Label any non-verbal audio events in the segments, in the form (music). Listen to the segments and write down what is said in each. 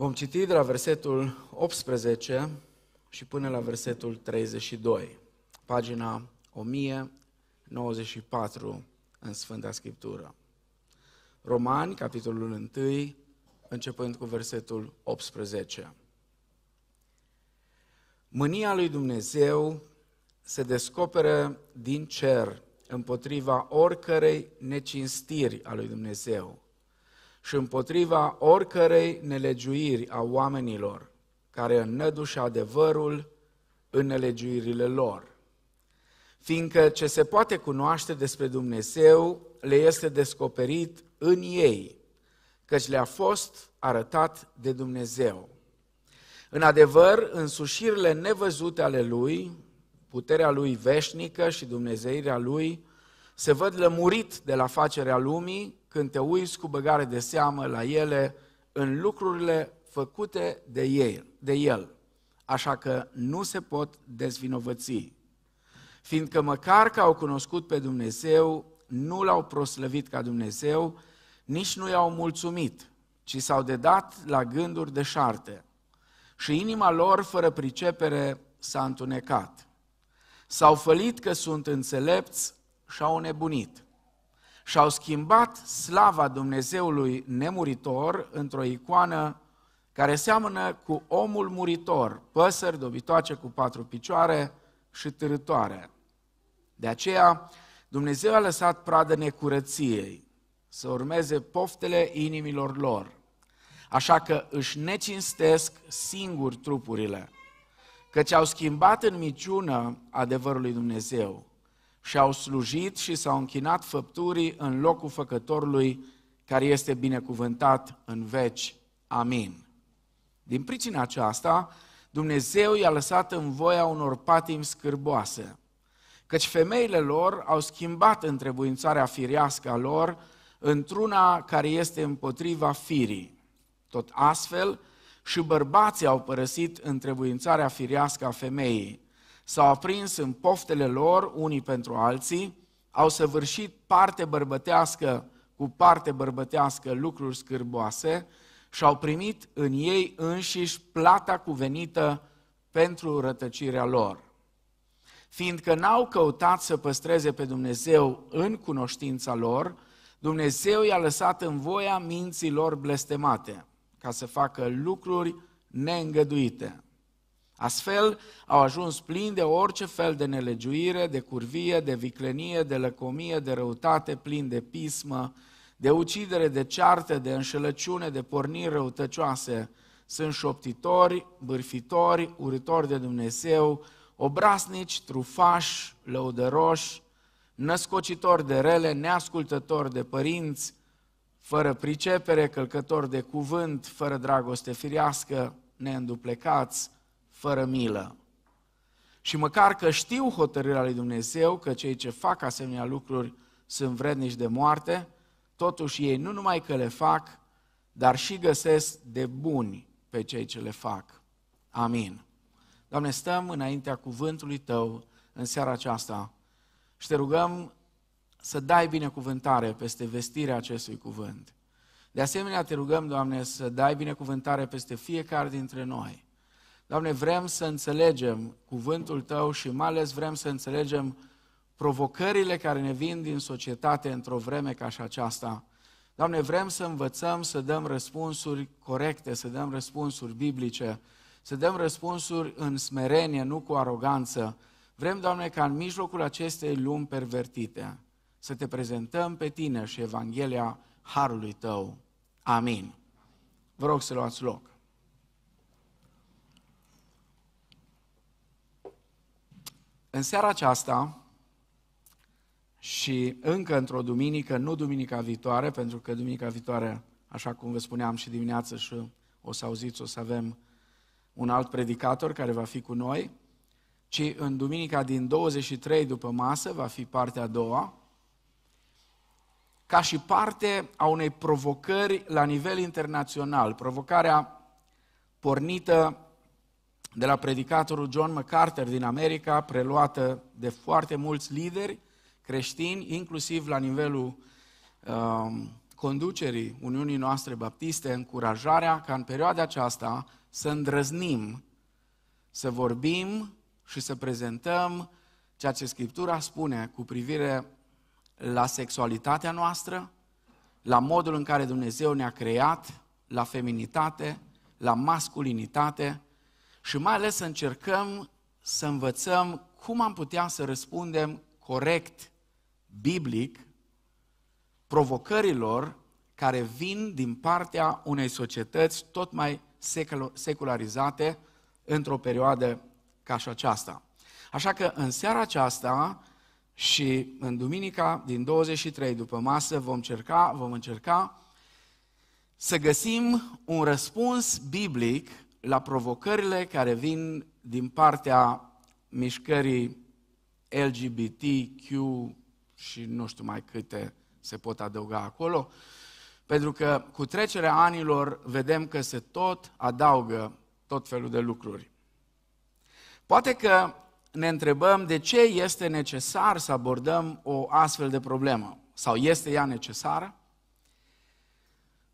Vom citi de la versetul 18 și până la versetul 32, pagina 1094 în Sfânta Scriptură. Romani, capitolul 1, începând cu versetul 18. Mânia lui Dumnezeu se descoperă din cer împotriva oricărei necinstiri a lui Dumnezeu și împotriva oricărei nelegiuiri a oamenilor care înnădușe adevărul în nelegiuirile lor. Fiindcă ce se poate cunoaște despre Dumnezeu le este descoperit în ei, căci le-a fost arătat de Dumnezeu. În adevăr, însușirile nevăzute ale Lui, puterea Lui veșnică și dumnezeirea Lui, se văd lămurit de la facerea lumii când te uiți cu băgare de seamă la ele în lucrurile făcute de, ei, de el, așa că nu se pot dezvinovăți. Fiindcă măcar că au cunoscut pe Dumnezeu, nu l-au proslăvit ca Dumnezeu, nici nu i-au mulțumit, ci s-au dedat la gânduri de șarte. Și inima lor, fără pricepere, s-a întunecat. S-au fălit că sunt înțelepți și au nebunit și-au schimbat slava Dumnezeului nemuritor într-o icoană care seamănă cu omul muritor, păsări dobitoace cu patru picioare și târătoare. De aceea, Dumnezeu a lăsat pradă necurăției să urmeze poftele inimilor lor, așa că își necinstesc singuri trupurile, căci au schimbat în miciună adevărul lui Dumnezeu și au slujit și s-au închinat făpturii în locul făcătorului care este binecuvântat în veci. Amin. Din pricina aceasta, Dumnezeu i-a lăsat în voia unor patimi scârboase, căci femeile lor au schimbat întrebuințarea firească a lor într-una care este împotriva firii. Tot astfel, și bărbații au părăsit întrebuințarea firească a femeii, s-au aprins în poftele lor unii pentru alții, au săvârșit parte bărbătească cu parte bărbătească lucruri scârboase și au primit în ei înșiși plata cuvenită pentru rătăcirea lor. Fiindcă n-au căutat să păstreze pe Dumnezeu în cunoștința lor, Dumnezeu i-a lăsat în voia minților blestemate, ca să facă lucruri neîngăduite. Astfel au ajuns plini de orice fel de nelegiuire, de curvie, de viclenie, de lăcomie, de răutate, plini de pismă, de ucidere, de ceartă, de înșelăciune, de porniri răutăcioase. Sunt șoptitori, bârfitori, uritori de Dumnezeu, obraznici, trufași, lăudăroși, născocitori de rele, neascultători de părinți, fără pricepere, călcători de cuvânt, fără dragoste firească, neînduplecați, fără milă. Și măcar că știu hotărârea lui Dumnezeu că cei ce fac asemenea lucruri sunt vrednici de moarte, totuși ei nu numai că le fac, dar și găsesc de buni pe cei ce le fac. Amin. Doamne, stăm înaintea cuvântului Tău în seara aceasta și te rugăm să dai binecuvântare peste vestirea acestui cuvânt. De asemenea, te rugăm, Doamne, să dai binecuvântare peste fiecare dintre noi, Doamne, vrem să înțelegem cuvântul Tău și mai ales vrem să înțelegem provocările care ne vin din societate într-o vreme ca și aceasta. Doamne, vrem să învățăm să dăm răspunsuri corecte, să dăm răspunsuri biblice, să dăm răspunsuri în smerenie, nu cu aroganță. Vrem, Doamne, ca în mijlocul acestei lumi pervertite să te prezentăm pe Tine și Evanghelia Harului Tău. Amin. Vă rog să luați loc. În seara aceasta și încă într-o duminică, nu duminica viitoare, pentru că duminica viitoare, așa cum vă spuneam și dimineață și o să auziți, o să avem un alt predicator care va fi cu noi, ci în duminica din 23 după masă va fi partea a doua, ca și parte a unei provocări la nivel internațional, provocarea pornită de la predicatorul John MacArthur din America, preluată de foarte mulți lideri creștini, inclusiv la nivelul um, conducerii Uniunii noastre baptiste, încurajarea ca în perioada aceasta să îndrăznim, să vorbim și să prezentăm ceea ce Scriptura spune cu privire la sexualitatea noastră, la modul în care Dumnezeu ne-a creat, la feminitate, la masculinitate, și mai ales să încercăm să învățăm cum am putea să răspundem corect, biblic, provocărilor care vin din partea unei societăți tot mai secularizate într-o perioadă ca și aceasta. Așa că în seara aceasta și în duminica din 23 după masă vom, cerca, vom încerca să găsim un răspuns biblic la provocările care vin din partea mișcării LGBTQ și nu știu mai câte se pot adăuga acolo, pentru că cu trecerea anilor vedem că se tot adaugă tot felul de lucruri. Poate că ne întrebăm de ce este necesar să abordăm o astfel de problemă. Sau este ea necesară?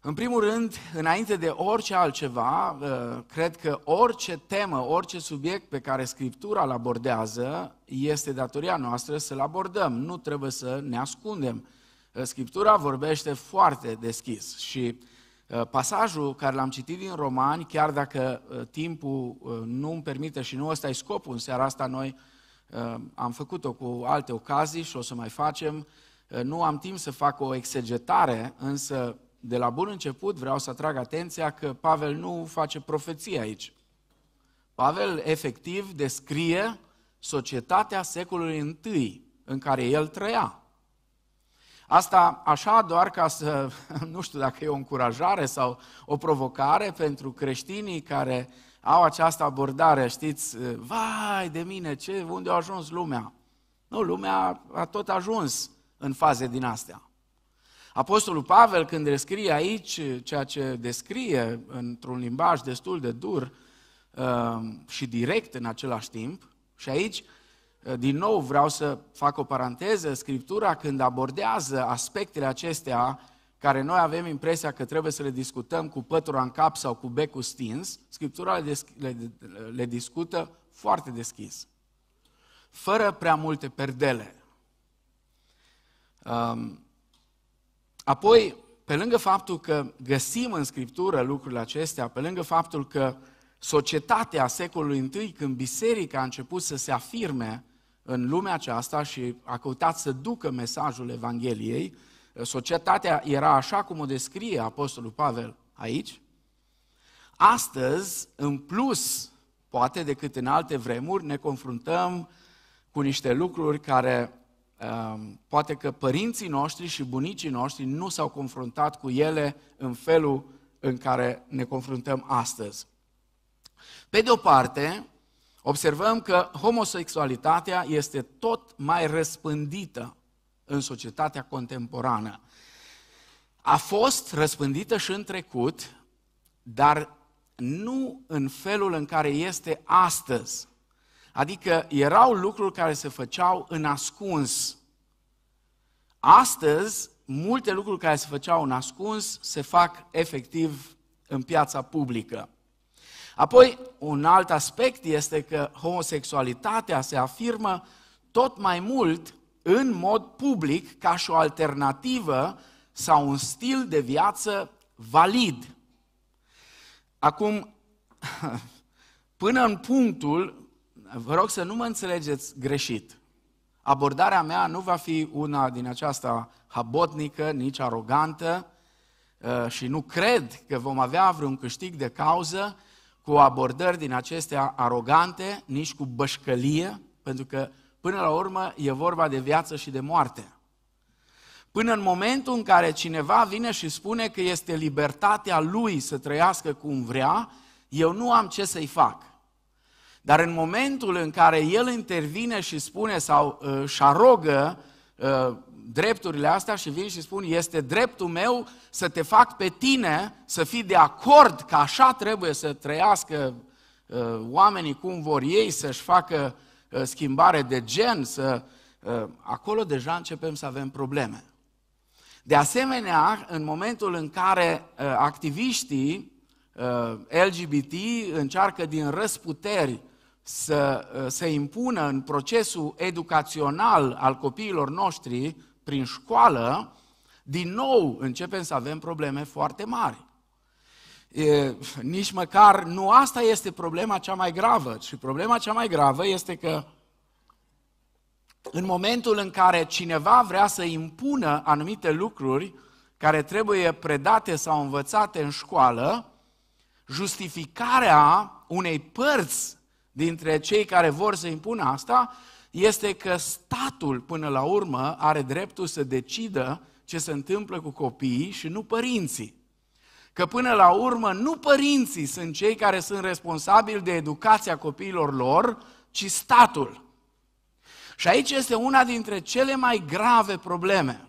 În primul rând, înainte de orice altceva, uh, cred că orice temă, orice subiect pe care Scriptura îl abordează, este datoria noastră să-l abordăm. Nu trebuie să ne ascundem. Uh, Scriptura vorbește foarte deschis și uh, pasajul care l-am citit din Romani, chiar dacă timpul nu îmi permite și nu ăsta e scopul, în seara asta noi am făcut-o cu alte ocazii și o să mai facem, nu am timp să fac o exegetare, însă de la bun început vreau să atrag atenția că Pavel nu face profeție aici. Pavel efectiv descrie societatea secolului I în care el trăia. Asta așa doar ca să, (laughs) nu știu dacă e o încurajare sau o provocare pentru creștinii care au această abordare, știți, vai de mine, ce, unde a ajuns lumea? Nu, lumea a tot ajuns în faze din astea. Apostolul Pavel, când descrie aici eh, ceea ce descrie într-un limbaj destul de dur eh, și direct în același timp, și aici, eh, din nou, vreau să fac o paranteză, Scriptura când abordează aspectele acestea, care noi avem impresia că trebuie să le discutăm cu pătura în cap sau cu becul stins, Scriptura le, le, le discută foarte deschis, fără prea multe perdele. Um, Apoi, pe lângă faptul că găsim în Scriptură lucrurile acestea, pe lângă faptul că societatea secolului I, când biserica a început să se afirme în lumea aceasta și a căutat să ducă mesajul Evangheliei, societatea era așa cum o descrie Apostolul Pavel aici, astăzi, în plus, poate decât în alte vremuri, ne confruntăm cu niște lucruri care Ehm, poate că părinții noștri și bunicii noștri nu s-au confruntat cu ele în felul în care ne confruntăm astăzi. Pe de o parte, observăm că homosexualitatea este tot mai răspândită în societatea contemporană. A fost răspândită și în trecut, dar nu în felul în care este astăzi. Adică erau lucruri care se făceau în ascuns. Astăzi, multe lucruri care se făceau în ascuns se fac efectiv în piața publică. Apoi, un alt aspect este că homosexualitatea se afirmă tot mai mult în mod public ca și o alternativă sau un stil de viață valid. Acum, (laughs) până în punctul, vă rog să nu mă înțelegeți greșit, Abordarea mea nu va fi una din aceasta habotnică, nici arogantă ă, și nu cred că vom avea vreun câștig de cauză cu abordări din acestea arogante, nici cu bășcălie, pentru că până la urmă e vorba de viață și de moarte. Până în momentul în care cineva vine și spune că este libertatea lui să trăiască cum vrea, eu nu am ce să-i fac. Dar în momentul în care el intervine și spune sau uh, își arogă uh, drepturile astea și vin și spun, este dreptul meu să te fac pe tine să fii de acord că așa trebuie să trăiască uh, oamenii cum vor ei, să-și facă schimbare de gen, să... acolo deja începem să avem probleme. De asemenea, în momentul în care activiștii LGBT încearcă din răsputeri să uh, se impună în procesul educațional al copiilor noștri prin școală, din nou începem să avem probleme foarte mari. E, nici măcar nu asta este problema cea mai gravă, ci problema cea mai gravă este că în momentul în care cineva vrea să impună anumite lucruri care trebuie predate sau învățate în școală, justificarea unei părți dintre cei care vor să impună asta este că statul, până la urmă, are dreptul să decidă ce se întâmplă cu copiii și nu părinții. Că până la urmă nu părinții sunt cei care sunt responsabili de educația copiilor lor, ci statul. Și aici este una dintre cele mai grave probleme.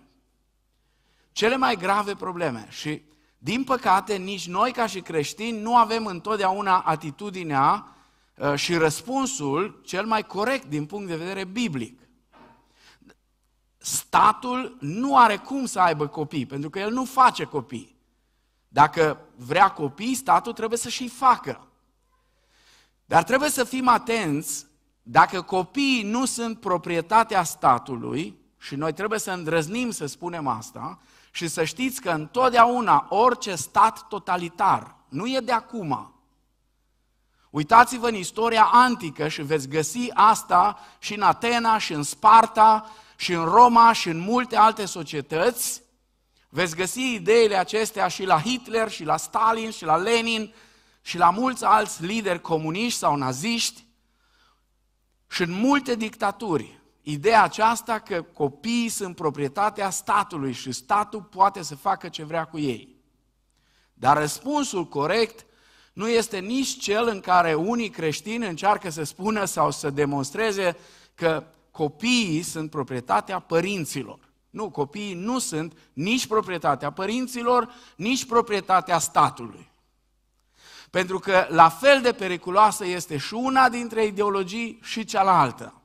Cele mai grave probleme. Și, din păcate, nici noi, ca și creștini, nu avem întotdeauna atitudinea Uh, și răspunsul cel mai corect din punct de vedere biblic. Statul nu are cum să aibă copii, pentru că el nu face copii. Dacă vrea copii, statul trebuie să și facă. Dar trebuie să fim atenți dacă copiii nu sunt proprietatea statului, și noi trebuie să îndrăznim să spunem asta, și să știți că întotdeauna orice stat totalitar, nu e de acum, Uitați-vă în istoria antică și veți găsi asta și în Atena, și în Sparta, și în Roma, și în multe alte societăți. Veți găsi ideile acestea și la Hitler, și la Stalin, și la Lenin, și la mulți alți lideri comuniști sau naziști. Și în multe dictaturi, ideea aceasta că copiii sunt proprietatea statului și statul poate să facă ce vrea cu ei. Dar răspunsul corect nu este nici cel în care unii creștini încearcă să spună sau să demonstreze că copiii sunt proprietatea părinților. Nu, copiii nu sunt nici proprietatea părinților, nici proprietatea statului. Pentru că la fel de periculoasă este și una dintre ideologii și cealaltă.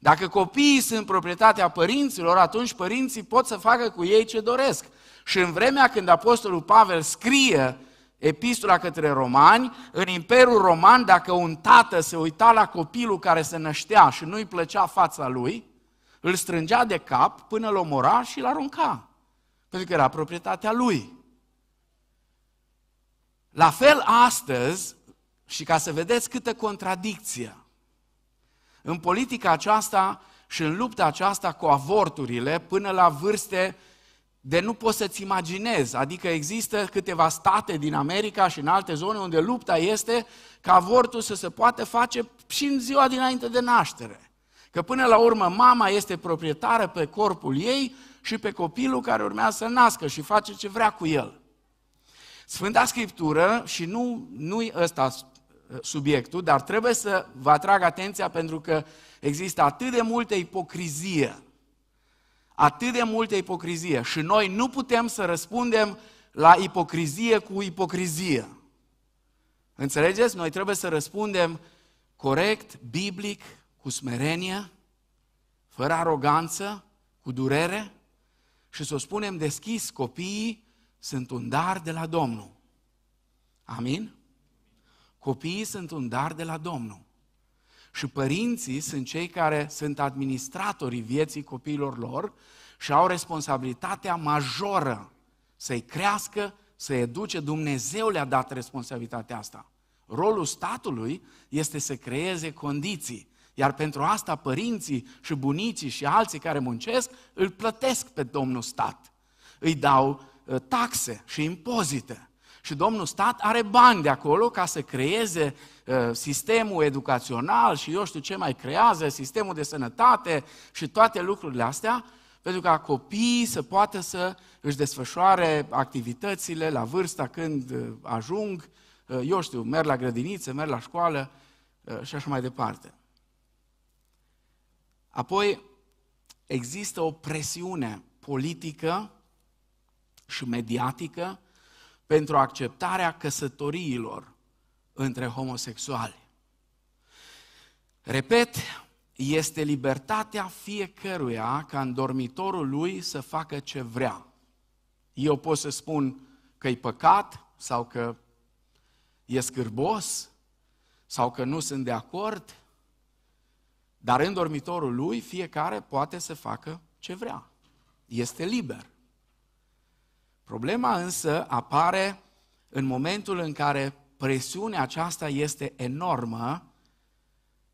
Dacă copiii sunt proprietatea părinților, atunci părinții pot să facă cu ei ce doresc. Și în vremea când Apostolul Pavel scrie epistola către romani, în Imperiul Roman, dacă un tată se uita la copilul care se năștea și nu-i plăcea fața lui, îl strângea de cap până îl omora și îl arunca, pentru că era proprietatea lui. La fel astăzi, și ca să vedeți câtă contradicție, în politica aceasta și în lupta aceasta cu avorturile, până la vârste uh, de nu poți să-ți imaginezi. Adică există câteva state din America și în alte zone unde lupta este ca avortul să se poată face și în ziua dinainte de naștere. Că până la urmă mama este proprietară pe corpul ei și pe copilul care urmează să nască și face ce vrea cu el. Sfânta Scriptură, și nu, nu-i ăsta uh, subiectul, dar trebuie să vă atrag atenția pentru că există atât de multă ipocrizie atât de multă ipocrizie și noi nu putem să răspundem la ipocrizie cu ipocrizie. Înțelegeți? Noi trebuie să răspundem corect, biblic, cu smerenie, fără aroganță, cu durere și să o spunem deschis, copiii sunt un dar de la Domnul. Amin? Copiii sunt un dar de la Domnul. Și părinții sunt cei care sunt administratorii vieții copiilor lor și au responsabilitatea majoră să-i crească, să i educe. Dumnezeu le-a dat responsabilitatea asta. Rolul statului este să creeze condiții. Iar pentru asta părinții și bunicii și alții care muncesc îl plătesc pe domnul stat. Îi dau ă, taxe și impozite. Și domnul stat are bani de acolo ca să creeze uh, sistemul educațional și eu știu ce mai creează, sistemul de sănătate și toate lucrurile astea, pentru ca copiii să poată să își desfășoare activitățile la vârsta când uh, ajung, uh, eu știu, merg la grădiniță, merg la școală și așa mai departe. Apoi, există o presiune politică și mediatică pentru acceptarea căsătoriilor între homosexuali. Repet, este libertatea fiecăruia ca în dormitorul lui să facă ce vrea. Eu pot să spun că e păcat sau că e scârbos sau că nu sunt de acord, dar în dormitorul lui fiecare poate să facă ce vrea. Este liber. Problema însă apare în momentul în care presiunea aceasta este enormă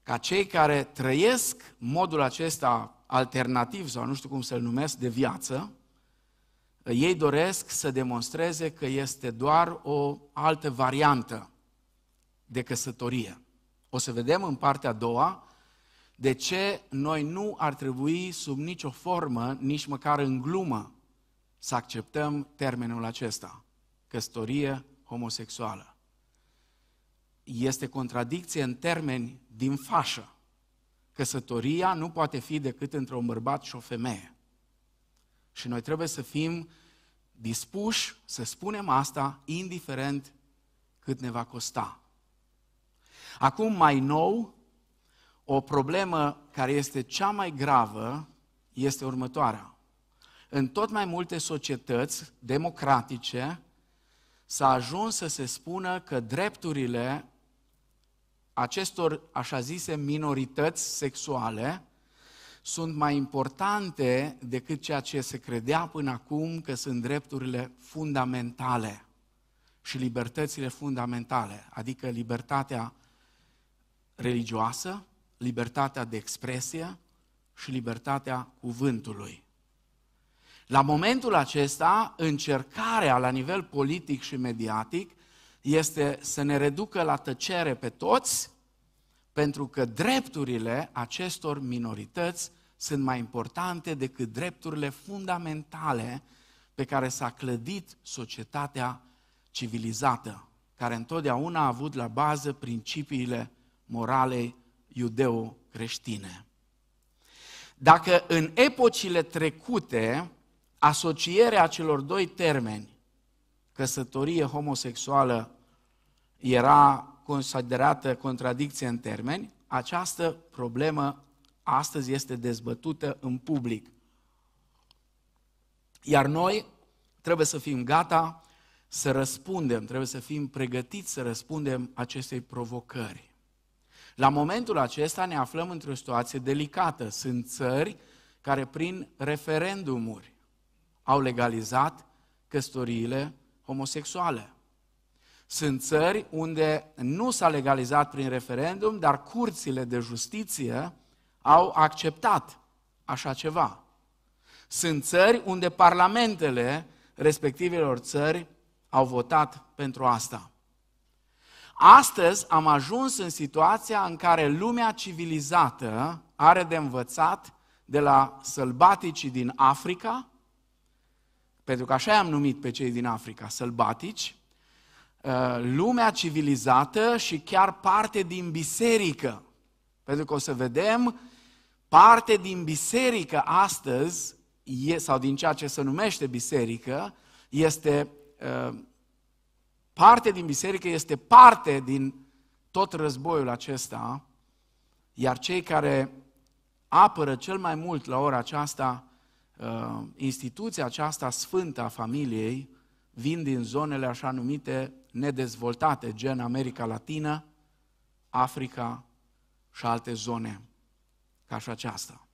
ca cei care trăiesc modul acesta alternativ sau nu știu cum să-l numesc de viață, ei doresc să demonstreze că este doar o altă variantă de căsătorie. O să vedem în partea a doua de ce noi nu ar trebui sub nicio formă, nici măcar în glumă, să acceptăm termenul acesta, căsătorie homosexuală. Este contradicție în termeni din fașă. Căsătoria nu poate fi decât între un bărbat și o femeie. Și noi trebuie să fim dispuși să spunem asta, indiferent cât ne va costa. Acum, mai nou, o problemă care este cea mai gravă este următoarea. În tot mai multe societăți democratice s-a ajuns să se spună că drepturile acestor așa zise minorități sexuale sunt mai importante decât ceea ce se credea până acum că sunt drepturile fundamentale și libertățile fundamentale, adică libertatea religioasă, libertatea de expresie și libertatea cuvântului. La momentul acesta, încercarea la nivel politic și mediatic este să ne reducă la tăcere pe toți, pentru că drepturile acestor minorități sunt mai importante decât drepturile fundamentale pe care s-a clădit societatea civilizată, care întotdeauna a avut la bază principiile moralei iudeo-creștine. Dacă în epocile trecute asocierea celor doi termeni, căsătorie homosexuală, era considerată contradicție în termeni, această problemă astăzi este dezbătută în public. Iar noi trebuie să fim gata să răspundem, trebuie să fim pregătiți să răspundem acestei provocări. La momentul acesta ne aflăm într-o situație delicată. Sunt țări care prin referendumuri au legalizat căsătoriile homosexuale. Sunt țări unde nu s-a legalizat prin referendum, dar curțile de justiție au acceptat așa ceva. Sunt țări unde parlamentele respectivelor țări au votat pentru asta. Astăzi am ajuns în situația în care lumea civilizată are de învățat de la sălbaticii din Africa pentru că așa i-am numit pe cei din Africa, sălbatici, uh, lumea civilizată și chiar parte din biserică. Pentru că o să vedem, parte din biserică astăzi, sau din ceea ce se numește biserică, este uh, parte din biserică, este parte din tot războiul acesta, iar cei care apără cel mai mult la ora aceasta Uh, instituția aceasta sfântă a familiei vin din zonele așa numite nedezvoltate, gen America Latină, Africa și alte zone ca și aceasta.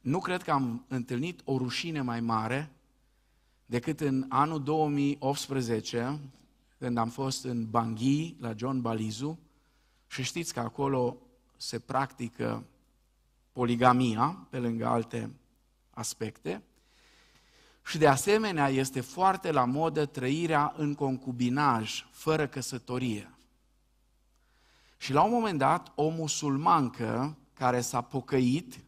Nu cred că am întâlnit o rușine mai mare decât în anul 2018, când am fost în Bangui, la John Balizu, și știți că acolo se practică poligamia, pe lângă alte aspecte. Și de asemenea este foarte la modă trăirea în concubinaj, fără căsătorie. Și la un moment dat, o musulmancă care s-a pocăit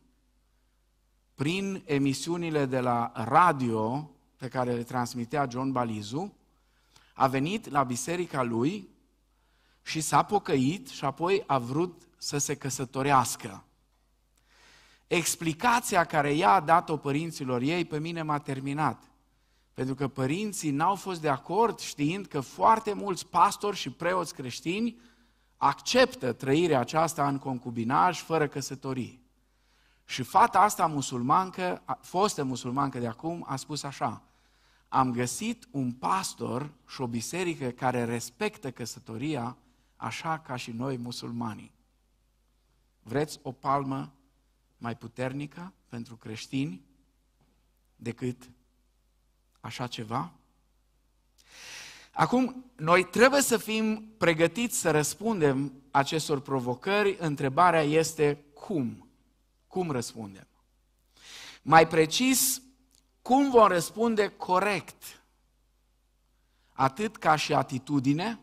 prin emisiunile de la radio pe care le transmitea John Balizu, a venit la biserica lui și s-a pocăit și apoi a vrut să se căsătorească. Explicația care ea a dat-o părinților ei pe mine m-a terminat. Pentru că părinții n-au fost de acord știind că foarte mulți pastori și preoți creștini acceptă trăirea aceasta în concubinaj fără căsătorie. Și fata asta musulmancă, fostă musulmancă de acum, a spus așa, am găsit un pastor și o biserică care respectă căsătoria așa ca și noi musulmanii. Vreți o palmă mai puternică pentru creștini decât așa ceva? Acum, noi trebuie să fim pregătiți să răspundem acestor provocări. Întrebarea este cum? Cum răspundem? Mai precis, cum vom răspunde corect? Atât ca și atitudine,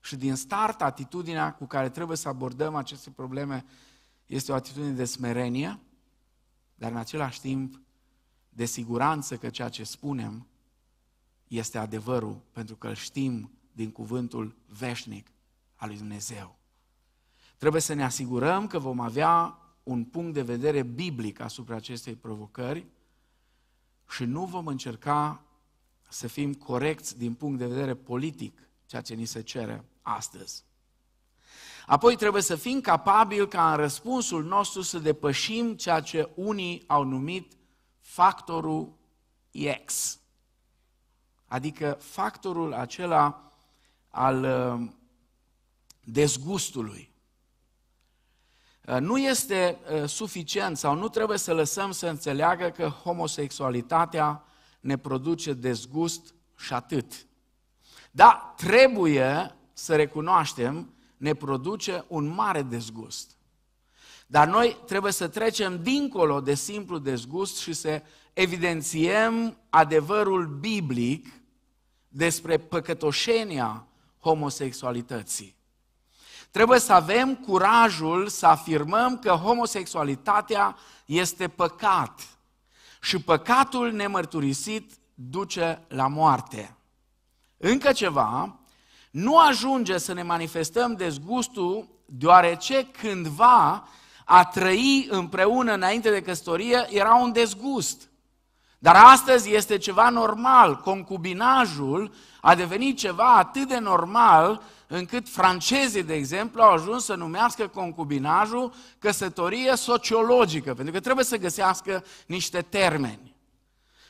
și din start atitudinea cu care trebuie să abordăm aceste probleme este o atitudine de smerenie, dar în același timp de siguranță că ceea ce spunem este adevărul, pentru că îl știm din cuvântul veșnic al lui Dumnezeu. Trebuie să ne asigurăm că vom avea un punct de vedere biblic asupra acestei provocări și nu vom încerca să fim corecți din punct de vedere politic, ceea ce ni se cere astăzi. Apoi trebuie să fim capabili ca în răspunsul nostru să depășim ceea ce unii au numit factorul X. Adică factorul acela al uh, dezgustului. Uh, nu este uh, suficient sau nu trebuie să lăsăm să înțeleagă că homosexualitatea ne produce dezgust și atât. Da, trebuie să recunoaștem ne produce un mare dezgust. Dar noi trebuie să trecem dincolo de simplu dezgust și să evidențiem adevărul biblic despre păcătoșenia homosexualității. Trebuie să avem curajul să afirmăm că homosexualitatea este păcat și păcatul nemărturisit duce la moarte. Încă ceva, nu ajunge să ne manifestăm dezgustul, deoarece cândva a trăi împreună înainte de căsătorie era un dezgust. Dar astăzi este ceva normal. Concubinajul a devenit ceva atât de normal încât francezii, de exemplu, au ajuns să numească concubinajul căsătorie sociologică, pentru că trebuie să găsească niște termeni.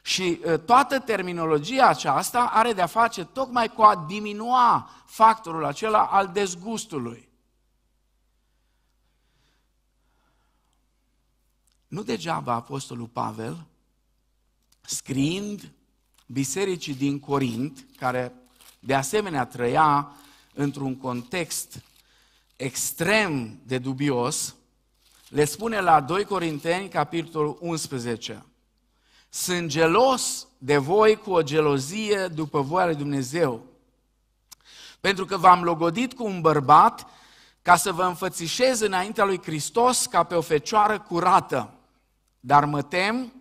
Și ă, toată terminologia aceasta are de-a face tocmai cu a diminua factorul acela al dezgustului. Nu degeaba Apostolul Pavel, scriind bisericii din Corint, care de asemenea trăia într-un context extrem de dubios, le spune la 2 Corinteni, capitolul 11, sunt gelos de voi cu o gelozie după voia lui Dumnezeu. Pentru că v-am logodit cu un bărbat ca să vă înfățișez înaintea lui Hristos ca pe o fecioară curată. Dar mă tem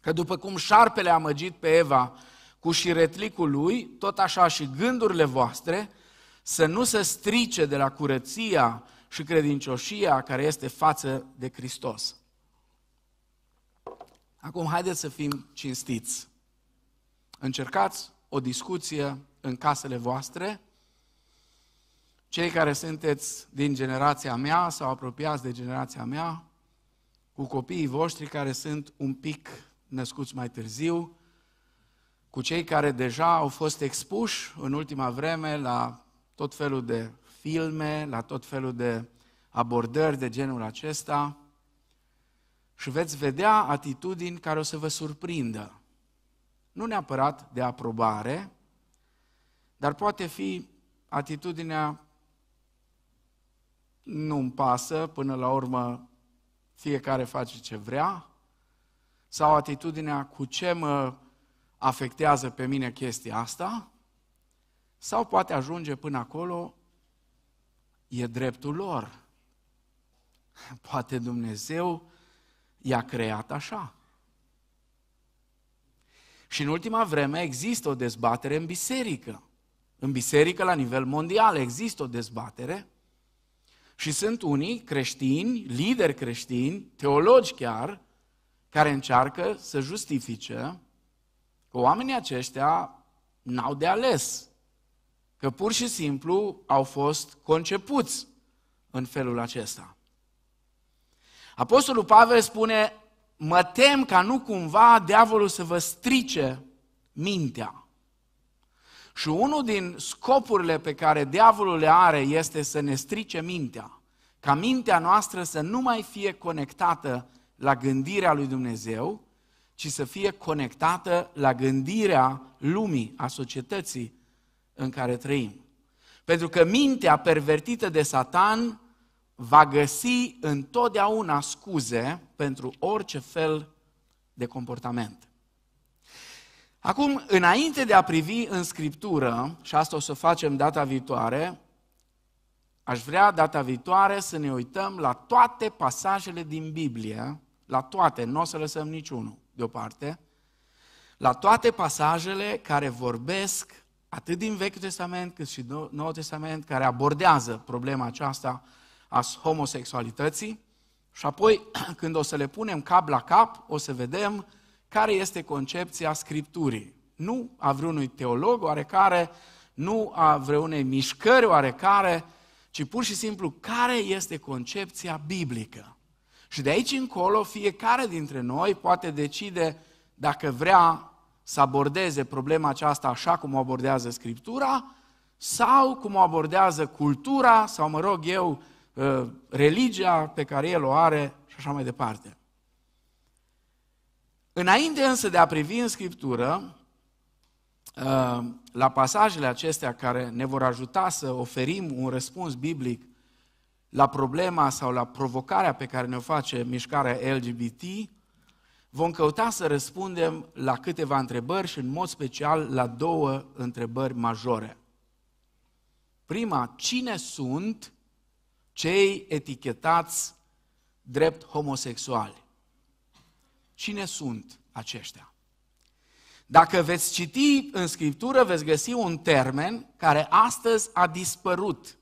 că după cum șarpele a măgit pe Eva cu șiretlicul lui, tot așa și gândurile voastre să nu se strice de la curăția și credincioșia care este față de Hristos. Acum, haideți să fim cinstiți. Încercați o discuție în casele voastre. Cei care sunteți din generația mea sau apropiați de generația mea, cu copiii voștri care sunt un pic născuți mai târziu, cu cei care deja au fost expuși în ultima vreme la tot felul de filme, la tot felul de abordări de genul acesta și veți vedea atitudini care o să vă surprindă. Nu neapărat de aprobare, dar poate fi atitudinea nu-mi pasă, până la urmă fiecare face ce vrea, sau atitudinea cu ce mă afectează pe mine chestia asta, sau poate ajunge până acolo, e dreptul lor. Poate Dumnezeu i-a creat așa. Și în ultima vreme există o dezbatere în biserică. În biserică, la nivel mondial, există o dezbatere și sunt unii creștini, lideri creștini, teologi chiar, care încearcă să justifice că oamenii aceștia n-au de ales, că pur și simplu au fost concepuți în felul acesta. Apostolul Pavel spune, mă tem ca nu cumva diavolul să vă strice mintea. Și unul din scopurile pe care diavolul le are este să ne strice mintea, ca mintea noastră să nu mai fie conectată la gândirea lui Dumnezeu, ci să fie conectată la gândirea lumii, a societății în care trăim. Pentru că mintea pervertită de Satan va găsi întotdeauna scuze pentru orice fel de comportament. Acum, înainte de a privi în Scriptură, și asta o să facem data viitoare, aș vrea data viitoare să ne uităm la toate pasajele din Biblie, la toate, nu o să lăsăm niciunul deoparte, la toate pasajele care vorbesc atât din Vechiul Testament cât și Noul Testament, care abordează problema aceasta a homosexualității și apoi (clears throat) când o să le punem cap la cap, o să vedem care este concepția Scripturii. Nu a vreunui teolog oarecare, nu a vreunei mișcări oarecare, ci pur și simplu care este concepția biblică. Și de aici încolo, fiecare dintre noi poate decide dacă vrea să abordeze problema aceasta așa cum o abordează Scriptura sau cum o abordează cultura sau, mă rog eu, Uh, religia pe care el o are și așa mai departe. Înainte însă de a privi în Scriptură, uh, la pasajele acestea care ne vor ajuta să oferim un răspuns biblic la problema sau la provocarea pe care ne-o face mișcarea LGBT, vom căuta să răspundem la câteva întrebări și în mod special la două întrebări majore. Prima, cine sunt cei etichetați drept homosexuali. Cine sunt aceștia? Dacă veți citi în Scriptură, veți găsi un termen care astăzi a dispărut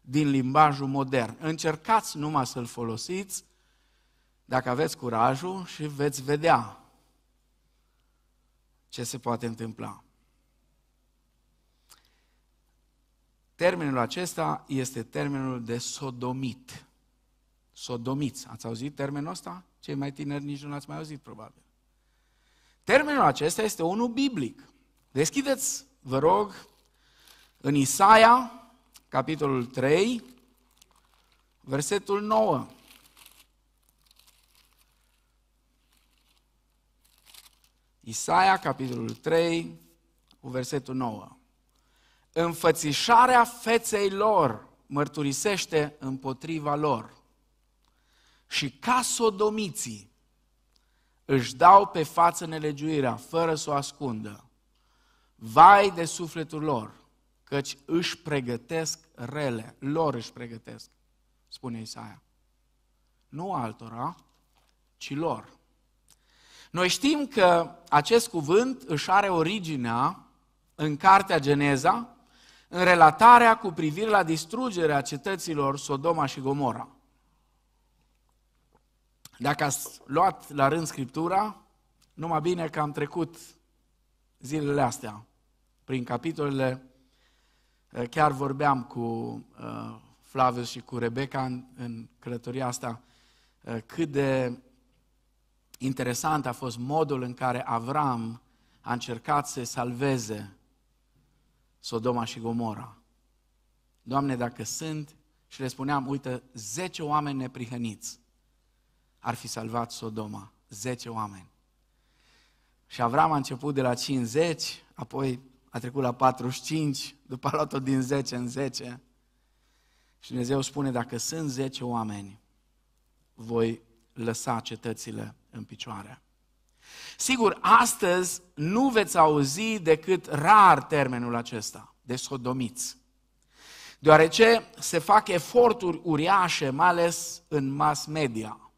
din limbajul modern. Încercați numai să-l folosiți dacă aveți curajul și veți vedea ce se poate întâmpla. Termenul acesta este termenul de sodomit. Sodomiți. Ați auzit termenul ăsta? Cei mai tineri nici nu l-ați mai auzit, probabil. Termenul acesta este unul biblic. Deschideți, vă rog, în Isaia, capitolul 3, versetul 9. Isaia, capitolul 3, cu versetul 9 înfățișarea feței lor mărturisește împotriva lor. Și ca sodomiții își dau pe față nelegiuirea, fără să o ascundă. Vai de sufletul lor, căci își pregătesc rele, lor își pregătesc, spune Isaia. Nu altora, ci lor. Noi știm că acest cuvânt își are originea în cartea Geneza, în relatarea cu privire la distrugerea cetăților Sodoma și Gomora. Dacă ați luat la rând Scriptura, numai bine că am trecut zilele astea prin capitolele. Eh, chiar vorbeam cu eh, Flavius și cu Rebecca în, călătoria asta eh, cât de interesant a fost modul în care Avram a încercat să salveze Sodoma și Gomora. Doamne, dacă sunt, și le spuneam, uite, zece oameni neprihăniți ar fi salvat Sodoma, Zece oameni. Și Avram a început de la 50, apoi a trecut la 45, după a luat-o din 10 în 10. Și Dumnezeu spune, dacă sunt 10 oameni, voi lăsa cetățile în picioare. Sigur, astăzi nu veți auzi decât rar termenul acesta, de sodomiți. Deoarece se fac eforturi uriașe, mai ales în mass media,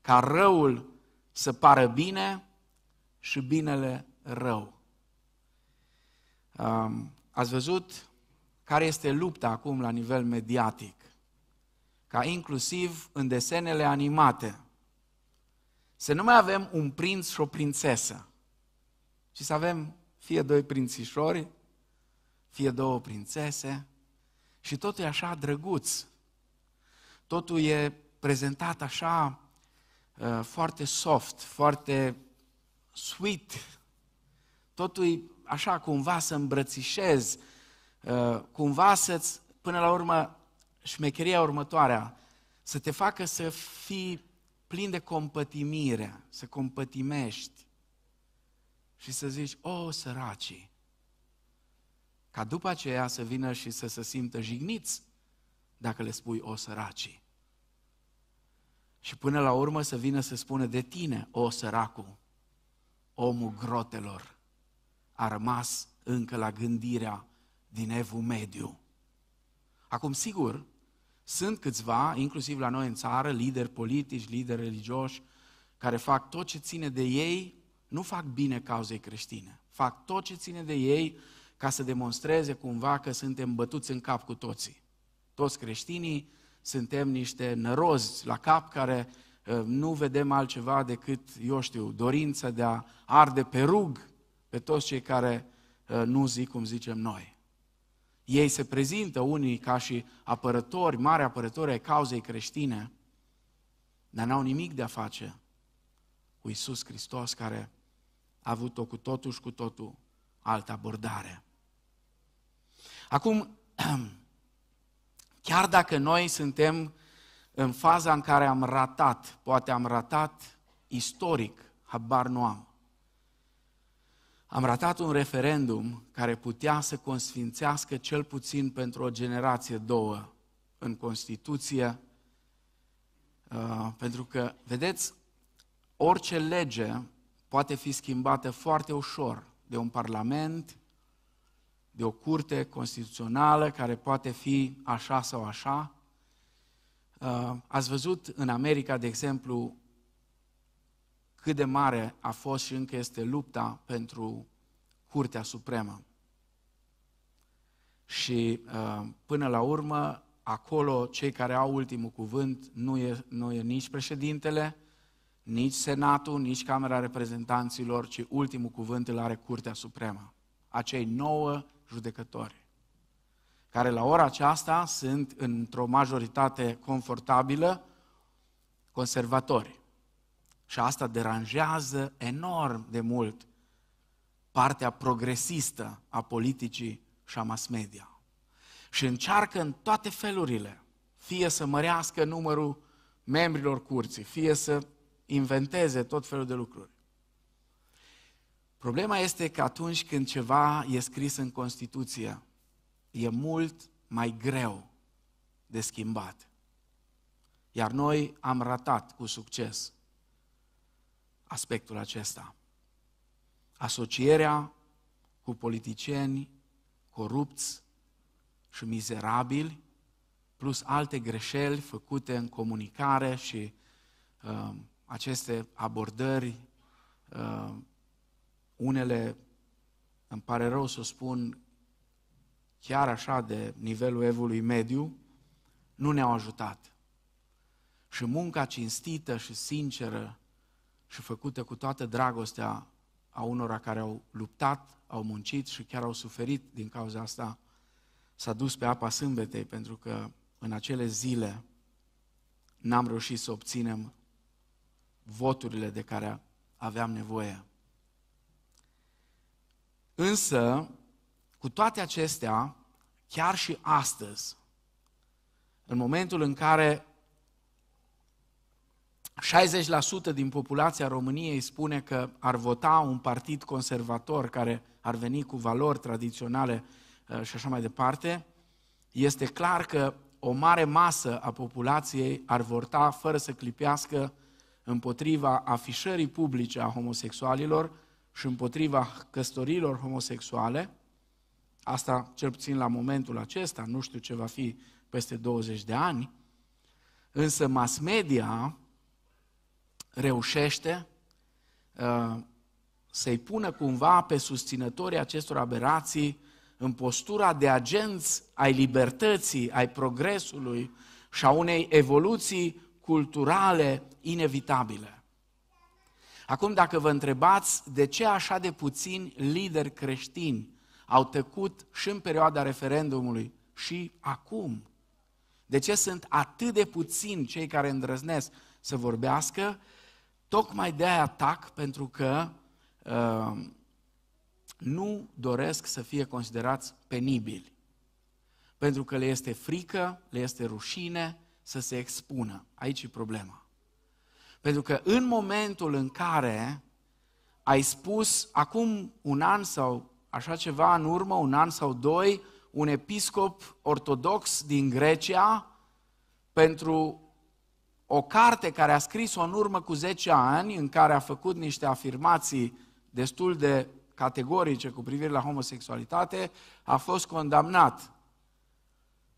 ca răul să pară bine și binele rău. Ați văzut care este lupta acum la nivel mediatic, ca inclusiv în desenele animate, să nu mai avem un prinț și o prințesă, ci să avem fie doi prințișori, fie două prințese și totul e așa drăguț. Totul e prezentat așa uh, foarte soft, foarte sweet. Totul e așa cumva să îmbrățișez, uh, cumva să-ți, până la urmă, șmecheria următoarea, să te facă să fii plin de compătimire, să compătimești și să zici, o, oh, săracii, ca după aceea să vină și să se simtă jigniți dacă le spui, o, oh, săracii. Și până la urmă să vină să spună de tine, o, oh, săracu, omul grotelor, a rămas încă la gândirea din evul mediu. Acum, sigur, sunt câțiva, inclusiv la noi în țară, lideri politici, lideri religioși, care fac tot ce ține de ei, nu fac bine cauzei creștine. Fac tot ce ține de ei ca să demonstreze cumva că suntem bătuți în cap cu toții. Toți creștinii suntem niște nărozi la cap care ă, nu vedem altceva decât, eu știu, dorința de a arde pe rug pe toți cei care ă, nu zic cum zicem noi. Ei se prezintă unii ca și apărători, mari apărători ai cauzei creștine, dar n-au nimic de a face cu Isus Hristos care a avut-o cu totul și cu totul altă abordare. Acum, (clears throat) chiar dacă noi suntem în faza în care am ratat, poate am ratat istoric, habar nu am, am ratat un referendum care putea să consfințească cel puțin pentru o generație, două, în Constituție, uh, pentru că, vedeți, orice lege poate fi schimbată foarte ușor de un parlament, de o curte constituțională care poate fi așa sau așa. Uh, ați văzut în America, de exemplu, cât de mare a fost și încă este lupta pentru Curtea Supremă. Și uh, până la urmă, acolo cei care au ultimul cuvânt nu e, nu e nici președintele, nici Senatul, nici Camera Reprezentanților, ci ultimul cuvânt îl are Curtea Supremă. Acei nouă judecători, care la ora aceasta sunt într-o majoritate confortabilă conservatori. Și asta deranjează enorm de mult partea progresistă a politicii și a mass media. Și încearcă în toate felurile, fie să mărească numărul membrilor curții, fie să inventeze tot felul de lucruri. Problema este că atunci când ceva e scris în Constituție, e mult mai greu de schimbat. Iar noi am ratat cu succes aspectul acesta. Asocierea cu politicieni corupți și mizerabili, plus alte greșeli făcute în comunicare și uh, aceste abordări, uh, unele, îmi pare rău să o spun, chiar așa de nivelul evului mediu, nu ne-au ajutat. Și munca cinstită și sinceră și făcute cu toată dragostea a unora care au luptat, au muncit și chiar au suferit din cauza asta, s-a dus pe apa sâmbetei, pentru că în acele zile n-am reușit să obținem voturile de care aveam nevoie. Însă, cu toate acestea, chiar și astăzi, în momentul în care 60% din populația României spune că ar vota un partid conservator care ar veni cu valori tradiționale uh, și așa mai departe, este clar că o mare masă a populației ar vota fără să clipească împotriva afișării publice a homosexualilor și împotriva căsătorilor homosexuale. Asta cel puțin la momentul acesta, nu știu ce va fi peste 20 de ani. Însă mass media reușește ă, să-i pună cumva pe susținătorii acestor aberații în postura de agenți ai libertății, ai progresului și a unei evoluții culturale inevitabile. Acum, dacă vă întrebați de ce așa de puțini lideri creștini au tăcut și în perioada referendumului și acum, de ce sunt atât de puțini cei care îndrăznesc să vorbească, Tocmai de aia atac pentru că uh, nu doresc să fie considerați penibili. Pentru că le este frică, le este rușine să se expună. Aici e problema. Pentru că în momentul în care ai spus, acum un an sau așa ceva în urmă, un an sau doi, un episcop ortodox din Grecia, pentru o carte care a scris-o în urmă cu 10 ani, în care a făcut niște afirmații destul de categorice cu privire la homosexualitate, a fost condamnat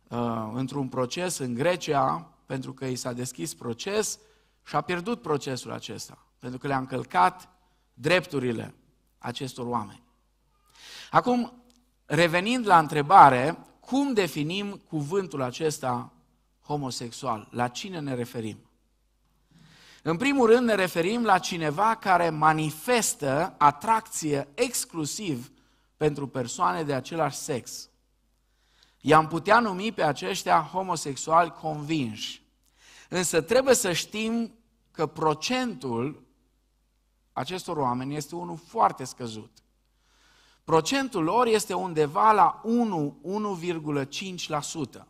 uh, într-un proces în Grecia, pentru că i s-a deschis proces și a pierdut procesul acesta, pentru că le-a încălcat drepturile acestor oameni. Acum, revenind la întrebare, cum definim cuvântul acesta homosexual? La cine ne referim? În primul rând ne referim la cineva care manifestă atracție exclusiv pentru persoane de același sex. I-am putea numi pe aceștia homosexuali convinși. Însă trebuie să știm că procentul acestor oameni este unul foarte scăzut. Procentul lor este undeva la 1-1,5%.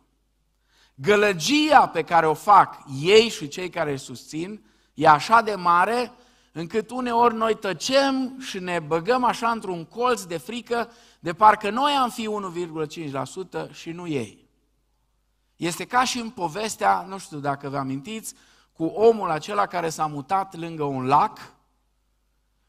Gălăgia pe care o fac ei și cei care îi susțin E așa de mare încât uneori noi tăcem și ne băgăm așa într-un colț de frică de parcă noi am fi 1,5% și nu ei. Este ca și în povestea, nu știu dacă vă amintiți, cu omul acela care s-a mutat lângă un lac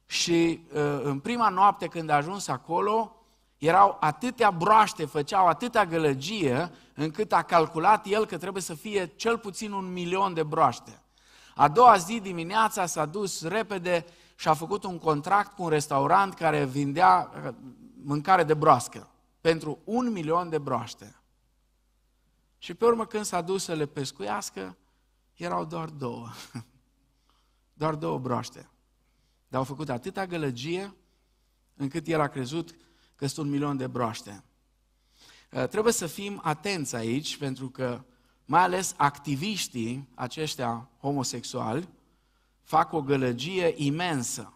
și ă, în prima noapte când a ajuns acolo, erau atâtea broaște, făceau atâtea gălăgie, încât a calculat el că trebuie să fie cel puțin un milion de broaște. A doua zi dimineața s-a dus repede și a făcut un contract cu un restaurant care vindea uh, mâncare de broască pentru un milion de broaște. Și pe urmă când s-a dus să le pescuiască, erau doar două. (laughs) Doar două broaște. Dar au făcut atâta gălăgie încât el a crezut că sunt un milion de broaște. Uh, trebuie să fim atenți aici, pentru că mai ales activiștii aceștia homosexuali, fac o gălăgie imensă,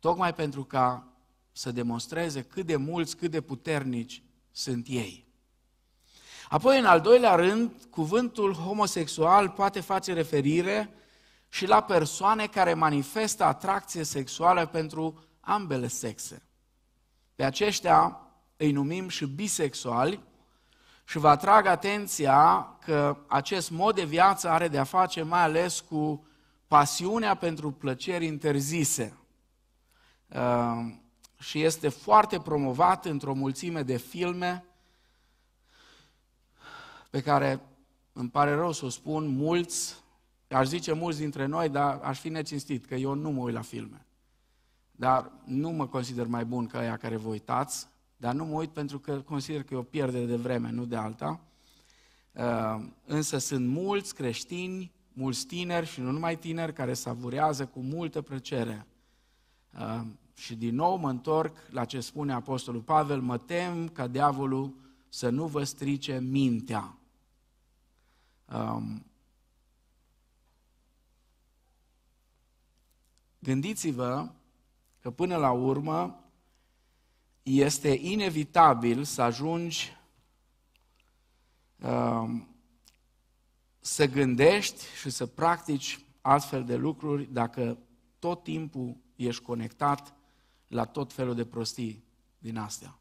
tocmai pentru ca să demonstreze cât de mulți, cât de puternici sunt ei. Apoi, în al doilea rând, cuvântul homosexual poate face referire și la persoane care manifestă atracție sexuală pentru ambele sexe. Pe aceștia îi numim și bisexuali, și vă atrag atenția că acest mod de viață are de-a face mai ales cu pasiunea pentru plăceri interzise. Uh, și este foarte promovat într-o mulțime de filme pe care, îmi pare rău să o spun, mulți, aș zice mulți dintre noi, dar aș fi necinstit, că eu nu mă uit la filme. Dar nu mă consider mai bun ca aia care vă uitați, dar nu mă uit pentru că consider că e o pierdere de vreme, nu de alta. Uh, însă sunt mulți creștini, mulți tineri și nu numai tineri, care savurează cu multă plăcere. Uh, și din nou mă întorc la ce spune Apostolul Pavel, mă tem ca diavolul să nu vă strice mintea. Um, gândiți-vă că până la urmă este inevitabil să ajungi um, să gândești și să practici astfel de lucruri dacă tot timpul ești conectat la tot felul de prostii din astea.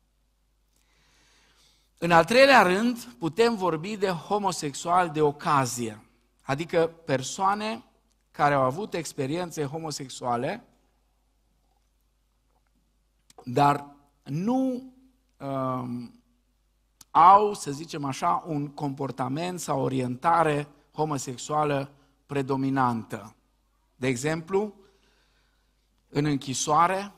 În al treilea rând, putem vorbi de homosexual de ocazie, adică persoane care au avut experiențe homosexuale, dar nu um, au, să zicem așa, un comportament sau orientare homosexuală predominantă. De exemplu, în închisoare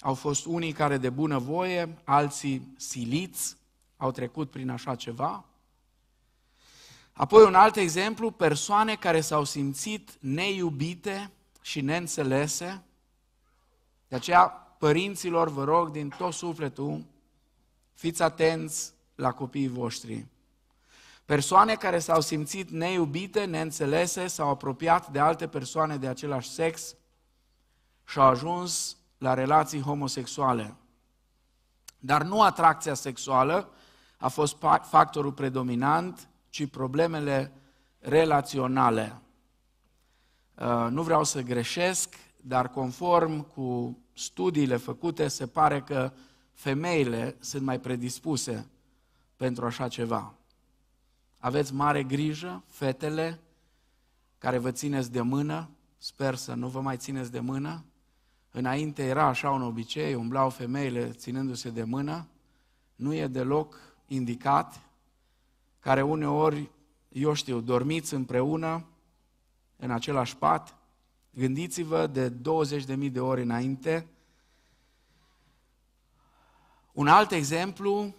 au fost unii care de bună voie, alții siliți, au trecut prin așa ceva. Apoi un alt exemplu, persoane care s-au simțit neiubite și neînțelese. De aceea Părinților, vă rog din tot sufletul, fiți atenți la copiii voștri. Persoane care s-au simțit neiubite, neînțelese, s-au apropiat de alte persoane de același sex și au ajuns la relații homosexuale. Dar nu atracția sexuală a fost factorul predominant, ci problemele relaționale. Uh, nu vreau să greșesc, dar conform cu studiile făcute, se pare că femeile sunt mai predispuse pentru așa ceva. Aveți mare grijă, fetele care vă țineți de mână, sper să nu vă mai țineți de mână. Înainte era așa un obicei, umblau femeile ținându-se de mână, nu e deloc indicat, care uneori, eu știu, dormiți împreună în același pat, Gândiți-vă de 20.000 de ori înainte. Un alt exemplu,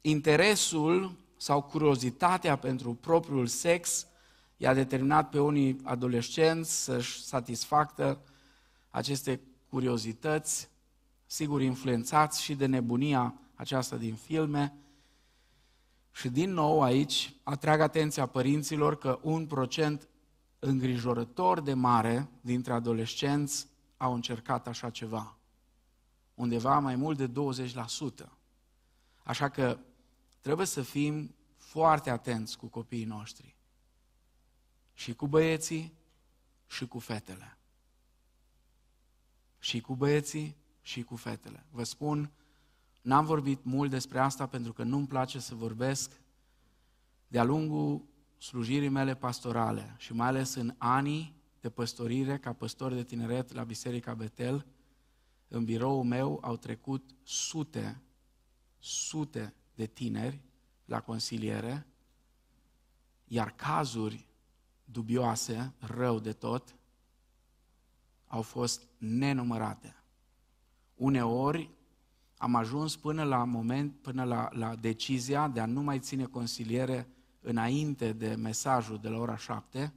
interesul sau curiozitatea pentru propriul sex i-a determinat pe unii adolescenți să-și satisfacă aceste curiozități, sigur influențați și de nebunia aceasta din filme. Și din nou aici atrag atenția părinților că un procent îngrijorător de mare dintre adolescenți au încercat așa ceva. Undeva mai mult de 20%. Așa că trebuie să fim foarte atenți cu copiii noștri. Și cu băieții, și cu fetele. Și cu băieții, și cu fetele. Vă spun, n-am vorbit mult despre asta pentru că nu-mi place să vorbesc. De-a lungul slujirii mele pastorale și mai ales în anii de păstorire ca păstor de tineret la Biserica Betel, în biroul meu au trecut sute, sute de tineri la consiliere, iar cazuri dubioase, rău de tot, au fost nenumărate. Uneori am ajuns până la moment, până la, la decizia de a nu mai ține consiliere înainte de mesajul de la ora 7,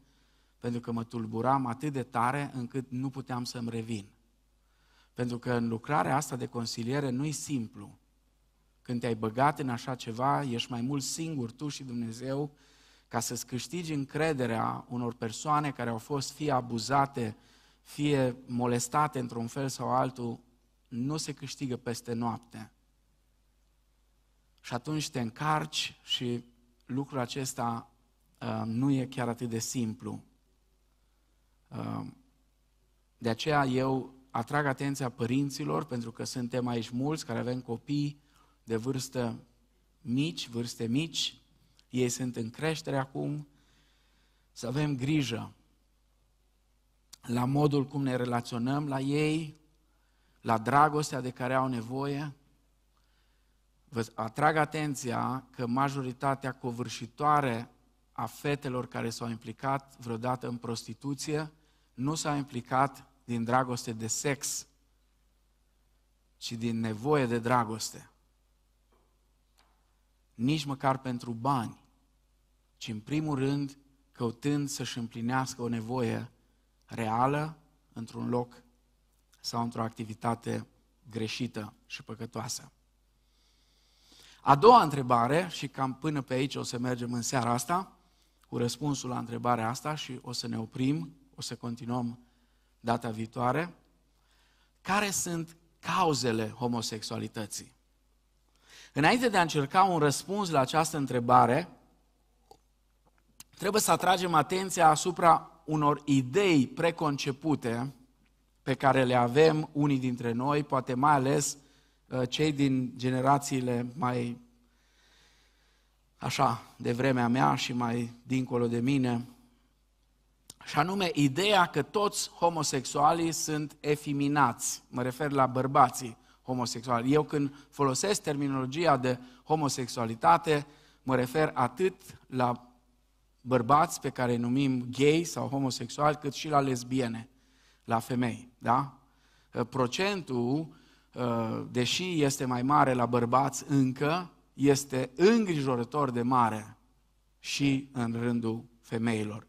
pentru că mă tulburam atât de tare încât nu puteam să-mi revin. Pentru că în lucrarea asta de consiliere nu e simplu. Când te-ai băgat în așa ceva, ești mai mult singur, tu și Dumnezeu, ca să-ți câștigi încrederea unor persoane care au fost fie abuzate, fie molestate într-un fel sau altul, nu se câștigă peste noapte. Și atunci te încarci și lucrul acesta uh, nu e chiar atât de simplu. Uh, de aceea eu atrag atenția părinților, pentru că suntem aici mulți care avem copii de vârstă mici, vârste mici, ei sunt în creștere acum, să avem grijă la modul cum ne relaționăm la ei, la dragostea de care au nevoie, Vă atrag atenția că majoritatea covârșitoare a fetelor care s-au implicat vreodată în prostituție nu s-au implicat din dragoste de sex, ci din nevoie de dragoste. Nici măcar pentru bani, ci în primul rând căutând să-și împlinească o nevoie reală într-un loc sau într-o activitate greșită și păcătoasă. A doua întrebare, și cam până pe aici o să mergem în seara asta, cu răspunsul la întrebarea asta și o să ne oprim, o să continuăm data viitoare. Care sunt cauzele homosexualității? Înainte de a încerca un răspuns la această întrebare, trebuie să atragem atenția asupra unor idei preconcepute pe care le avem unii dintre noi, poate mai ales Uh, cei din generațiile mai așa, de vremea mea și mai dincolo de mine, și anume ideea că toți homosexualii sunt efiminați, Mă refer la bărbații homosexuali. Eu când folosesc terminologia de homosexualitate, mă refer atât la bărbați pe care îi numim gay sau homosexuali, cât și la lesbiene, la femei. Da? Uh, procentul Uh, deși este mai mare la bărbați încă, este îngrijorător de mare și în rândul femeilor.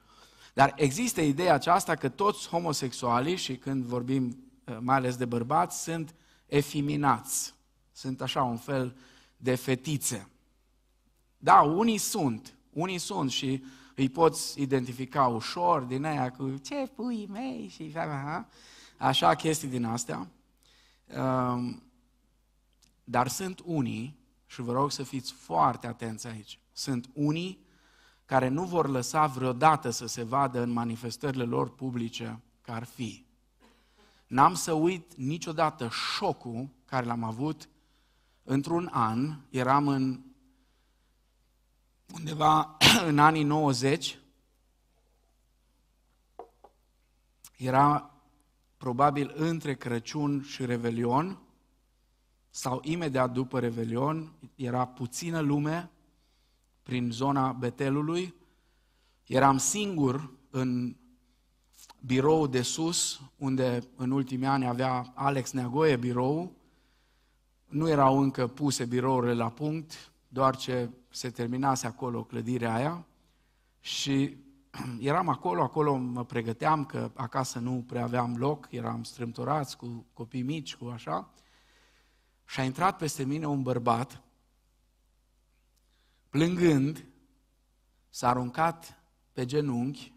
Dar există ideea aceasta că toți homosexualii, și când vorbim uh, mai ales de bărbați, sunt efiminați, Sunt așa un fel de fetițe. Da, unii sunt, unii sunt și îi poți identifica ușor din aia cu ce pui mei și așa chestii din astea. Dar sunt unii, și vă rog să fiți foarte atenți aici, sunt unii care nu vor lăsa vreodată să se vadă în manifestările lor publice că ar fi. N-am să uit niciodată șocul care l-am avut într-un an, eram în undeva (clears throat) în anii 90, era probabil între Crăciun și Revelion, sau imediat după Revelion, era puțină lume prin zona Betelului, eram singur în birou de sus, unde în ultimii ani avea Alex Neagoie birou, nu erau încă puse birourile la punct, doar ce se terminase acolo clădirea aia și (clears throat) eram acolo, acolo mă pregăteam, că acasă nu prea aveam loc, eram strâmtorați cu copii mici, cu așa. Și a intrat peste mine un bărbat, plângând, s-a aruncat pe genunchi,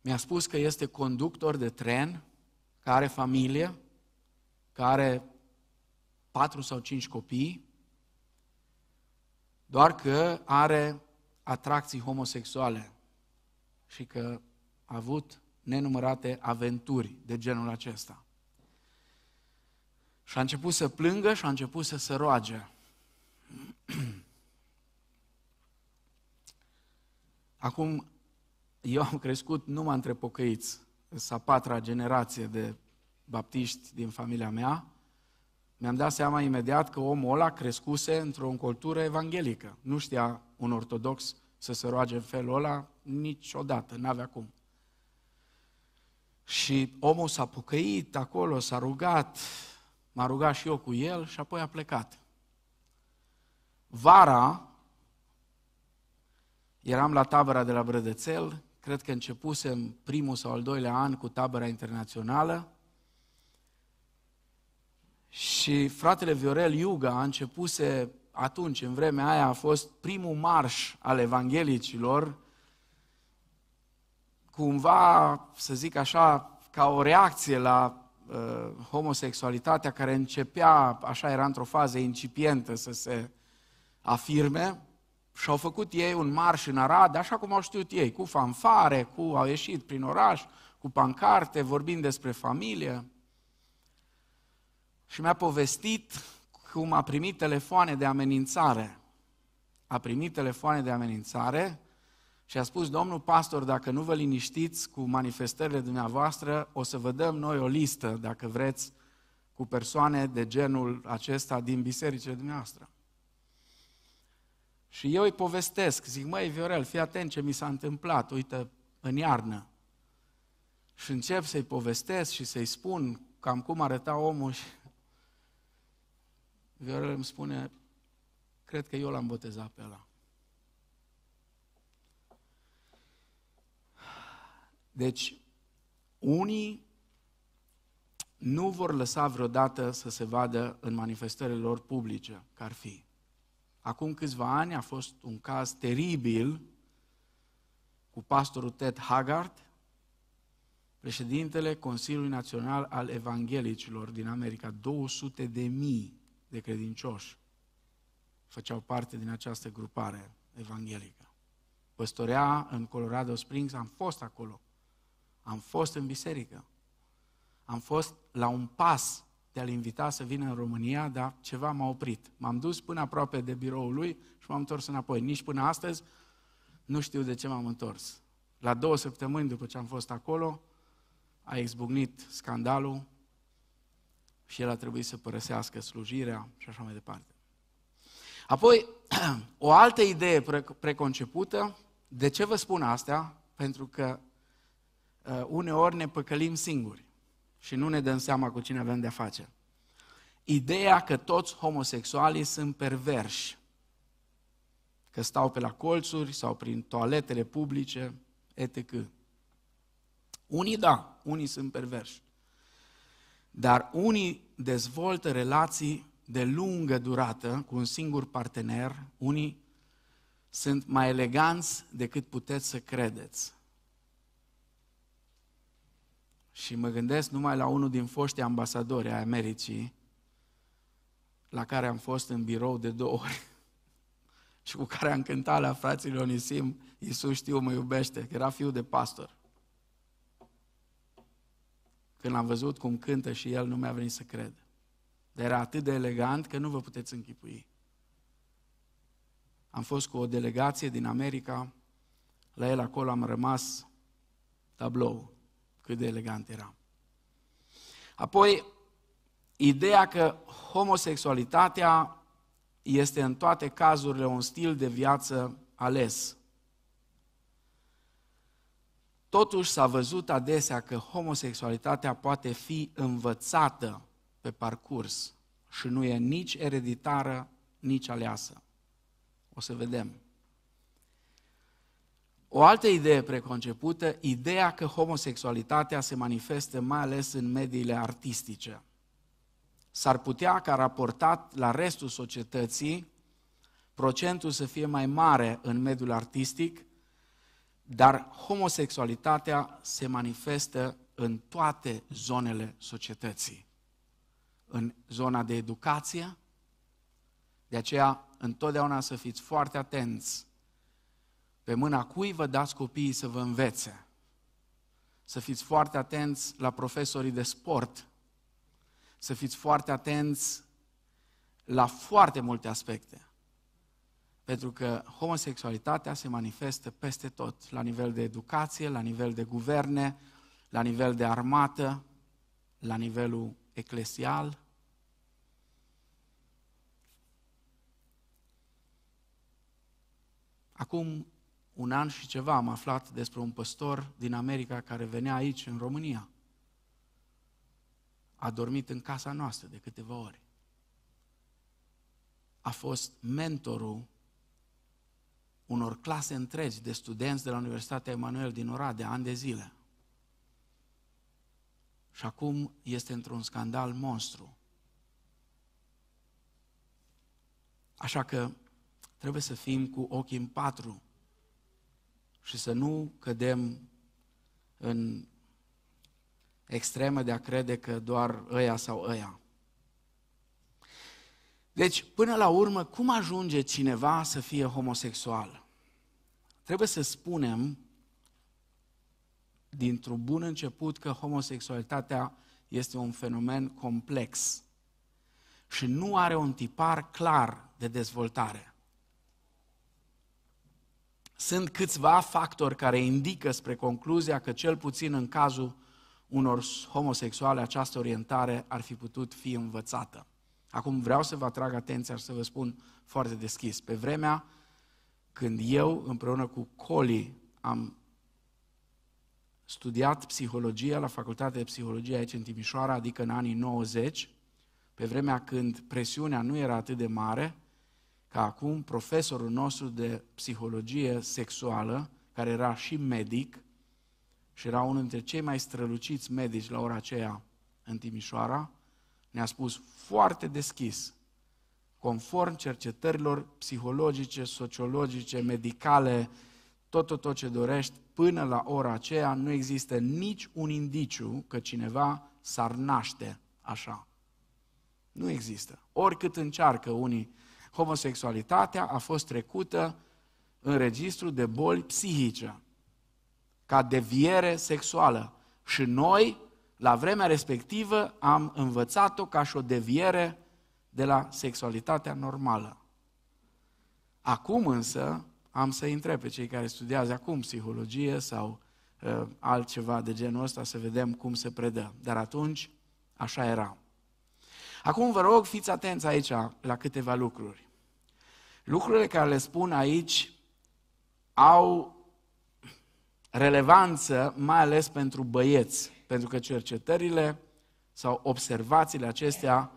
mi-a spus că este conductor de tren, că are familie, că are patru sau cinci copii, doar că are atracții homosexuale și că a avut nenumărate aventuri de genul acesta. Și a început să plângă și a început să se roage. (clears throat) Acum, eu am crescut numai între pocăiți. S-a patra generație de baptiști din familia mea. Mi-am dat seama imediat că omul ăla crescuse într-o cultură evanghelică. Nu știa un ortodox să se roage în felul ăla, niciodată, n-avea cum. Și omul s-a pucăit acolo, s-a rugat, m-a rugat și eu cu el și apoi a plecat. Vara, eram la tabăra de la Brădățel, cred că începusem primul sau al doilea an cu tabăra internațională și fratele Viorel Iuga a începuse atunci, în vremea aia, a fost primul marș al evanghelicilor, cumva, să zic așa, ca o reacție la uh, homosexualitatea care începea, așa era într-o fază incipientă să se afirme, și au făcut ei un marș în Arad, așa cum au știut ei, cu fanfare, cu au ieșit prin oraș, cu pancarte, vorbind despre familie. Și mi-a povestit cum a primit telefoane de amenințare. A primit telefoane de amenințare și a spus, domnul pastor, dacă nu vă liniștiți cu manifestările dumneavoastră, o să vă dăm noi o listă, dacă vreți, cu persoane de genul acesta din bisericile dumneavoastră. Și eu îi povestesc, zic, măi Viorel, fii atent ce mi s-a întâmplat, uite, în iarnă. Și încep să-i povestesc și să-i spun cam cum arăta omul și Viorel îmi spune, cred că eu l-am botezat pe ăla. Deci, unii nu vor lăsa vreodată să se vadă în manifestările lor publice, că ar fi. Acum câțiva ani a fost un caz teribil cu pastorul Ted Haggard, președintele Consiliului Național al Evanghelicilor din America, 200 de mii de credincioși făceau parte din această grupare evanghelică. Păstorea în Colorado Springs, am fost acolo, am fost în biserică, am fost la un pas de a-l invita să vină în România, dar ceva m-a oprit. M-am dus până aproape de biroul lui și m-am întors înapoi. Nici până astăzi nu știu de ce m-am întors. La două săptămâni după ce am fost acolo, a izbucnit scandalul și el a trebuit să părăsească slujirea și așa mai departe. Apoi, (clears throat) o altă idee preconcepută, de ce vă spun asta? Pentru că uh, uneori ne păcălim singuri și nu ne dăm seama cu cine avem de-a face. Ideea că toți homosexualii sunt perverși, că stau pe la colțuri sau prin toaletele publice, etc. Unii da, unii sunt perverși. Dar unii dezvoltă relații de lungă durată cu un singur partener, unii sunt mai eleganți decât puteți să credeți. Și mă gândesc numai la unul din foștii ambasadori ai Americii, la care am fost în birou de două ori (laughs) și cu care am cântat la fraților Onisim, Iisus știu, mă iubește, era fiul de pastor. Când l-am văzut cum cântă și el, nu mi-a venit să cred. Dar era atât de elegant că nu vă puteți închipui. Am fost cu o delegație din America, la el acolo am rămas tablou, cât de elegant era. Apoi, ideea că homosexualitatea este în toate cazurile un stil de viață ales. Totuși s-a văzut adesea că homosexualitatea poate fi învățată pe parcurs și nu e nici ereditară, nici aleasă. O să vedem. O altă idee preconcepută, ideea că homosexualitatea se manifestă mai ales în mediile artistice. S-ar putea ca raportat la restul societății, procentul să fie mai mare în mediul artistic, dar homosexualitatea se manifestă în toate zonele societății. În zona de educație, de aceea întotdeauna să fiți foarte atenți pe mâna cui vă dați copiii să vă învețe. Să fiți foarte atenți la profesorii de sport. Să fiți foarte atenți la foarte multe aspecte. Pentru că homosexualitatea se manifestă peste tot, la nivel de educație, la nivel de guverne, la nivel de armată, la nivelul eclesial. Acum un an și ceva am aflat despre un păstor din America care venea aici, în România. A dormit în casa noastră de câteva ori. A fost mentorul unor clase întregi de studenți de la Universitatea Emanuel din Oradea, ani de zile. Și acum este într-un scandal monstru. Așa că trebuie să fim cu ochii în patru și să nu cădem în extremă de a crede că doar ăia sau ăia. Deci, până la urmă, cum ajunge cineva să fie homosexual? Trebuie să spunem dintr-un bun început că homosexualitatea este un fenomen complex și nu are un tipar clar de dezvoltare. Sunt câțiva factori care indică spre concluzia că cel puțin în cazul unor homosexuale această orientare ar fi putut fi învățată. Acum vreau să vă atrag atenția și să vă spun foarte deschis. Pe vremea când eu, împreună cu Coli, am studiat psihologia la Facultatea de Psihologie aici în Timișoara, adică în anii 90, pe vremea când presiunea nu era atât de mare, ca acum profesorul nostru de psihologie sexuală, care era și medic și era unul dintre cei mai străluciți medici la ora aceea în Timișoara, ne-a spus foarte deschis, conform cercetărilor psihologice, sociologice, medicale, tot, tot, tot ce dorești, până la ora aceea nu există nici un indiciu că cineva s-ar naște așa. Nu există. Oricât încearcă unii, homosexualitatea a fost trecută în registru de boli psihice, ca deviere sexuală. Și noi, la vremea respectivă am învățat-o ca și o deviere de la sexualitatea normală. Acum însă am să întreb pe cei care studiază acum psihologie sau uh, altceva de genul ăsta să vedem cum se predă. Dar atunci așa era. Acum vă rog, fiți atenți aici la câteva lucruri. Lucrurile care le spun aici au relevanță mai ales pentru băieți pentru că cercetările sau observațiile acestea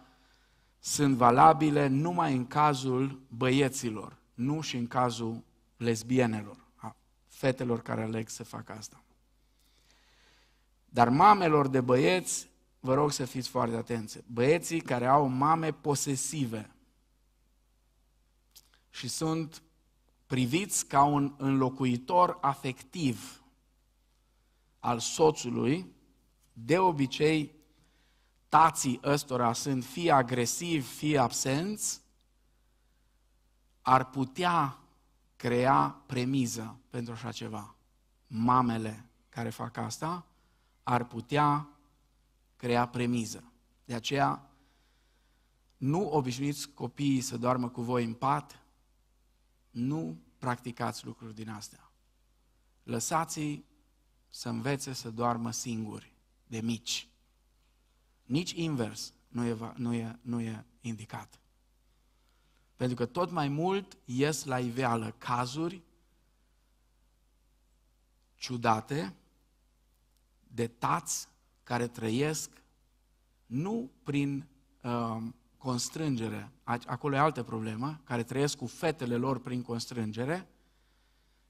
sunt valabile numai în cazul băieților, nu și în cazul lesbienelor, a fetelor care aleg să facă asta. Dar mamelor de băieți, vă rog să fiți foarte atenți. Băieții care au mame posesive și sunt priviți ca un înlocuitor afectiv al soțului, de obicei, tații ăstora sunt fie agresivi, fie absenți, ar putea crea premiză pentru așa ceva. Mamele care fac asta ar putea crea premiză. De aceea, nu obișnuiți copiii să doarmă cu voi în pat, nu practicați lucruri din astea. Lăsați-i să învețe să doarmă singuri de mici. Nici invers nu e, nu e, nu e indicat. Pentru că tot mai mult ies la iveală cazuri ciudate de tați care trăiesc nu prin uh, constrângere, acolo e altă problemă, care trăiesc cu fetele lor prin constrângere,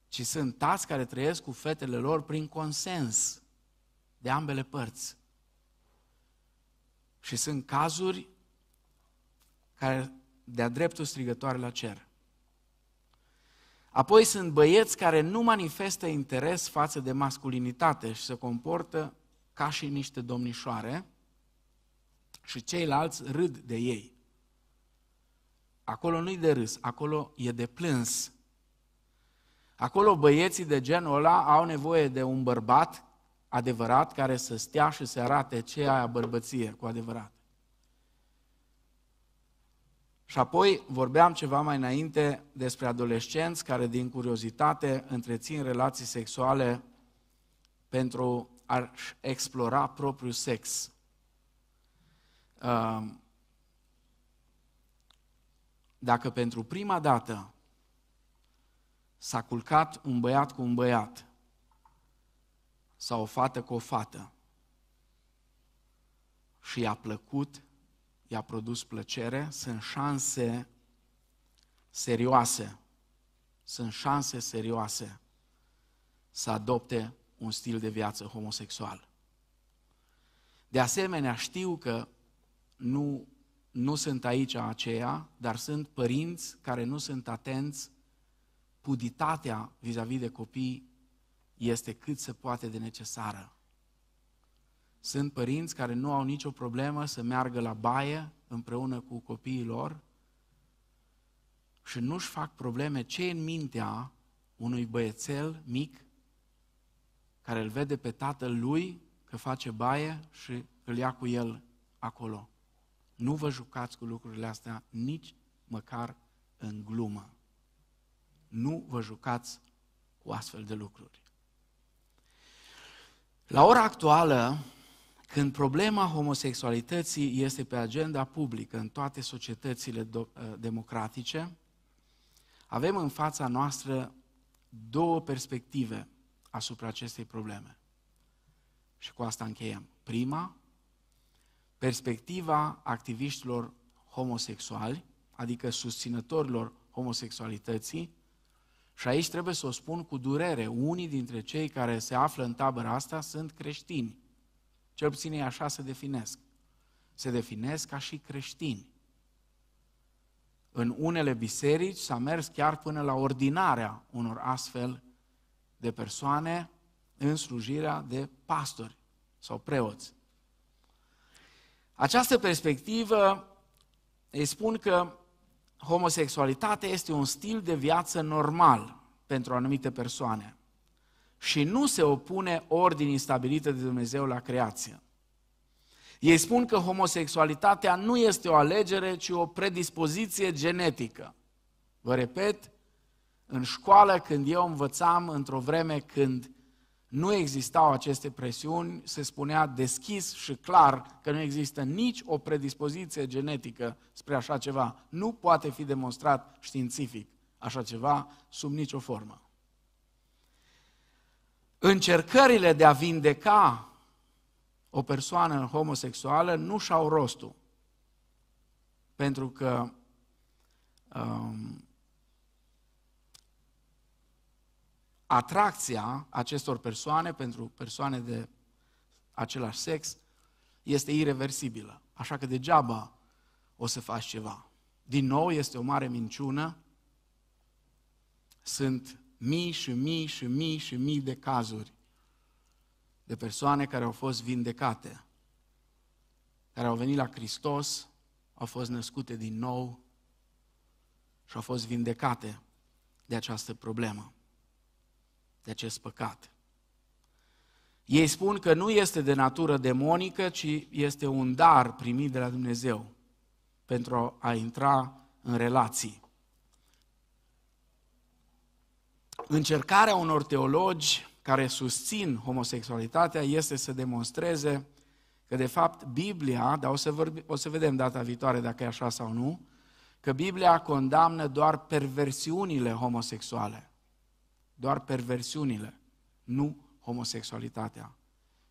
ci sunt tați care trăiesc cu fetele lor prin consens de ambele părți. Și sunt cazuri care de-a dreptul strigătoare la cer. Apoi sunt băieți care nu manifestă interes față de masculinitate și se comportă ca și niște domnișoare și ceilalți râd de ei. Acolo nu-i de râs, acolo e de plâns. Acolo băieții de genul ăla au nevoie de un bărbat adevărat, care să stea și să arate ce aia bărbăție cu adevărat. Și apoi vorbeam ceva mai înainte despre adolescenți care din curiozitate întrețin relații sexuale pentru a explora propriul sex. Dacă pentru prima dată s-a culcat un băiat cu un băiat sau o fată cu o fată. Și i-a plăcut, i-a produs plăcere, sunt șanse serioase. Sunt șanse serioase să adopte un stil de viață homosexual. De asemenea, știu că nu, nu sunt aici aceia, dar sunt părinți care nu sunt atenți puditatea vis-a-vis de copii este cât se poate de necesară. Sunt părinți care nu au nicio problemă să meargă la baie împreună cu copiii lor și nu-și fac probleme ce în mintea unui băiețel mic care îl vede pe tatăl lui că face baie și îl ia cu el acolo. Nu vă jucați cu lucrurile astea nici măcar în glumă. Nu vă jucați cu astfel de lucruri. La ora actuală, când problema homosexualității este pe agenda publică în toate societățile ă, democratice, avem în fața noastră două perspective asupra acestei probleme. Și cu asta încheiem. Prima, perspectiva activiștilor homosexuali, adică susținătorilor homosexualității, și aici trebuie să o spun cu durere. Unii dintre cei care se află în tabăra asta sunt creștini. Cel puțin ei așa se definesc. Se definesc ca și creștini. În unele biserici s-a mers chiar până la ordinarea unor astfel de persoane în slujirea de pastori sau preoți. Această perspectivă îi spun că homosexualitatea este un stil de viață normal pentru anumite persoane și nu se opune ordinii stabilite de Dumnezeu la creație. Ei spun că homosexualitatea nu este o alegere, ci o predispoziție genetică. Vă repet, în școală, când eu învățam, într-o vreme când nu existau aceste presiuni, se spunea deschis și clar că nu există nici o predispoziție genetică spre așa ceva. Nu poate fi demonstrat științific așa ceva sub nicio formă. Încercările de a vindeca o persoană homosexuală nu și-au rostul. Pentru că um, atracția acestor persoane pentru persoane de același sex este irreversibilă. Așa că degeaba o să faci ceva. Din nou, este o mare minciună. Sunt mii și mii și mii și mii de cazuri de persoane care au fost vindecate, care au venit la Hristos, au fost născute din nou și au fost vindecate de această problemă de acest păcat. Ei spun că nu este de natură demonică, ci este un dar primit de la Dumnezeu pentru a intra în relații. Încercarea unor teologi care susțin homosexualitatea este să demonstreze că, de fapt, Biblia, dar o să, vorbi, o să vedem data viitoare dacă e așa sau nu, că Biblia condamnă doar perversiunile homosexuale doar perversiunile, nu homosexualitatea.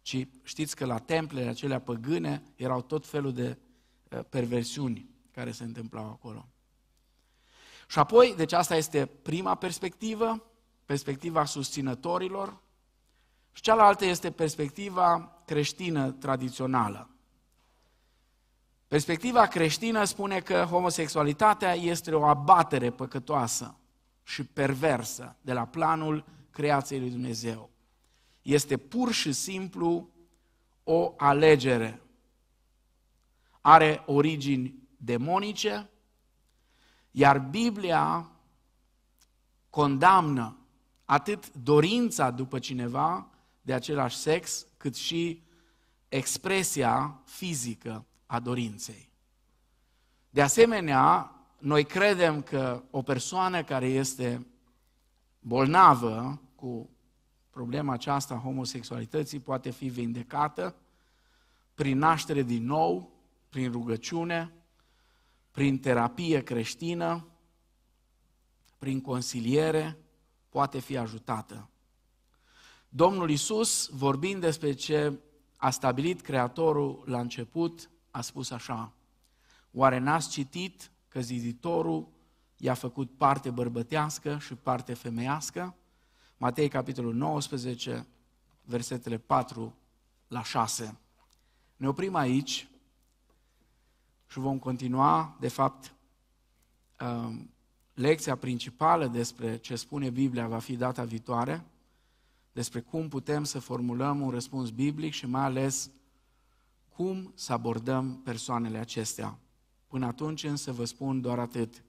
Ci știți că la templele acelea păgâne erau tot felul de eh, perversiuni care se întâmplau acolo. Și apoi, deci asta este prima perspectivă, perspectiva susținătorilor, și cealaltă este perspectiva creștină tradițională. Perspectiva creștină spune că homosexualitatea este o abatere păcătoasă și perversă de la planul creației lui Dumnezeu. Este pur și simplu o alegere. Are origini demonice, iar Biblia condamnă atât dorința după cineva de același sex, cât și expresia fizică a dorinței. De asemenea, noi credem că o persoană care este bolnavă cu problema aceasta a homosexualității poate fi vindecată prin naștere din nou, prin rugăciune, prin terapie creștină, prin consiliere, poate fi ajutată. Domnul Isus, vorbind despre ce a stabilit Creatorul la început, a spus așa, Oare n-ați citit că ziditorul i-a făcut parte bărbătească și parte femeiască. Matei, capitolul 19, versetele 4 la 6. Ne oprim aici și vom continua, de fapt, um, lecția principală despre ce spune Biblia va fi data viitoare, despre cum putem să formulăm un răspuns biblic și mai ales cum să abordăm persoanele acestea. Până atunci însă vă spun doar atât.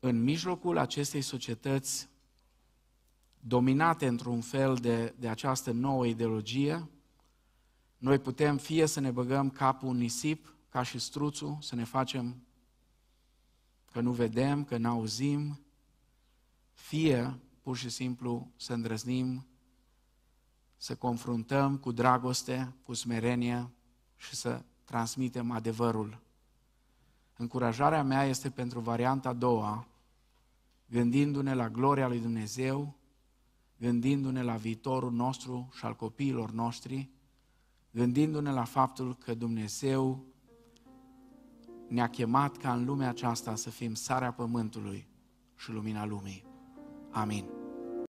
În mijlocul acestei societăți dominate într-un fel de, de această nouă ideologie, noi putem fie să ne băgăm capul în nisip, ca și struțul, să ne facem că nu vedem, că nu auzim, fie pur și simplu să îndrăznim, să confruntăm cu dragoste, cu smerenie și să transmitem adevărul. Încurajarea mea este pentru varianta a doua, gândindu-ne la gloria lui Dumnezeu, gândindu-ne la viitorul nostru și al copiilor noștri, gândindu-ne la faptul că Dumnezeu ne-a chemat ca în lumea aceasta să fim sarea pământului și lumina lumii. Amin.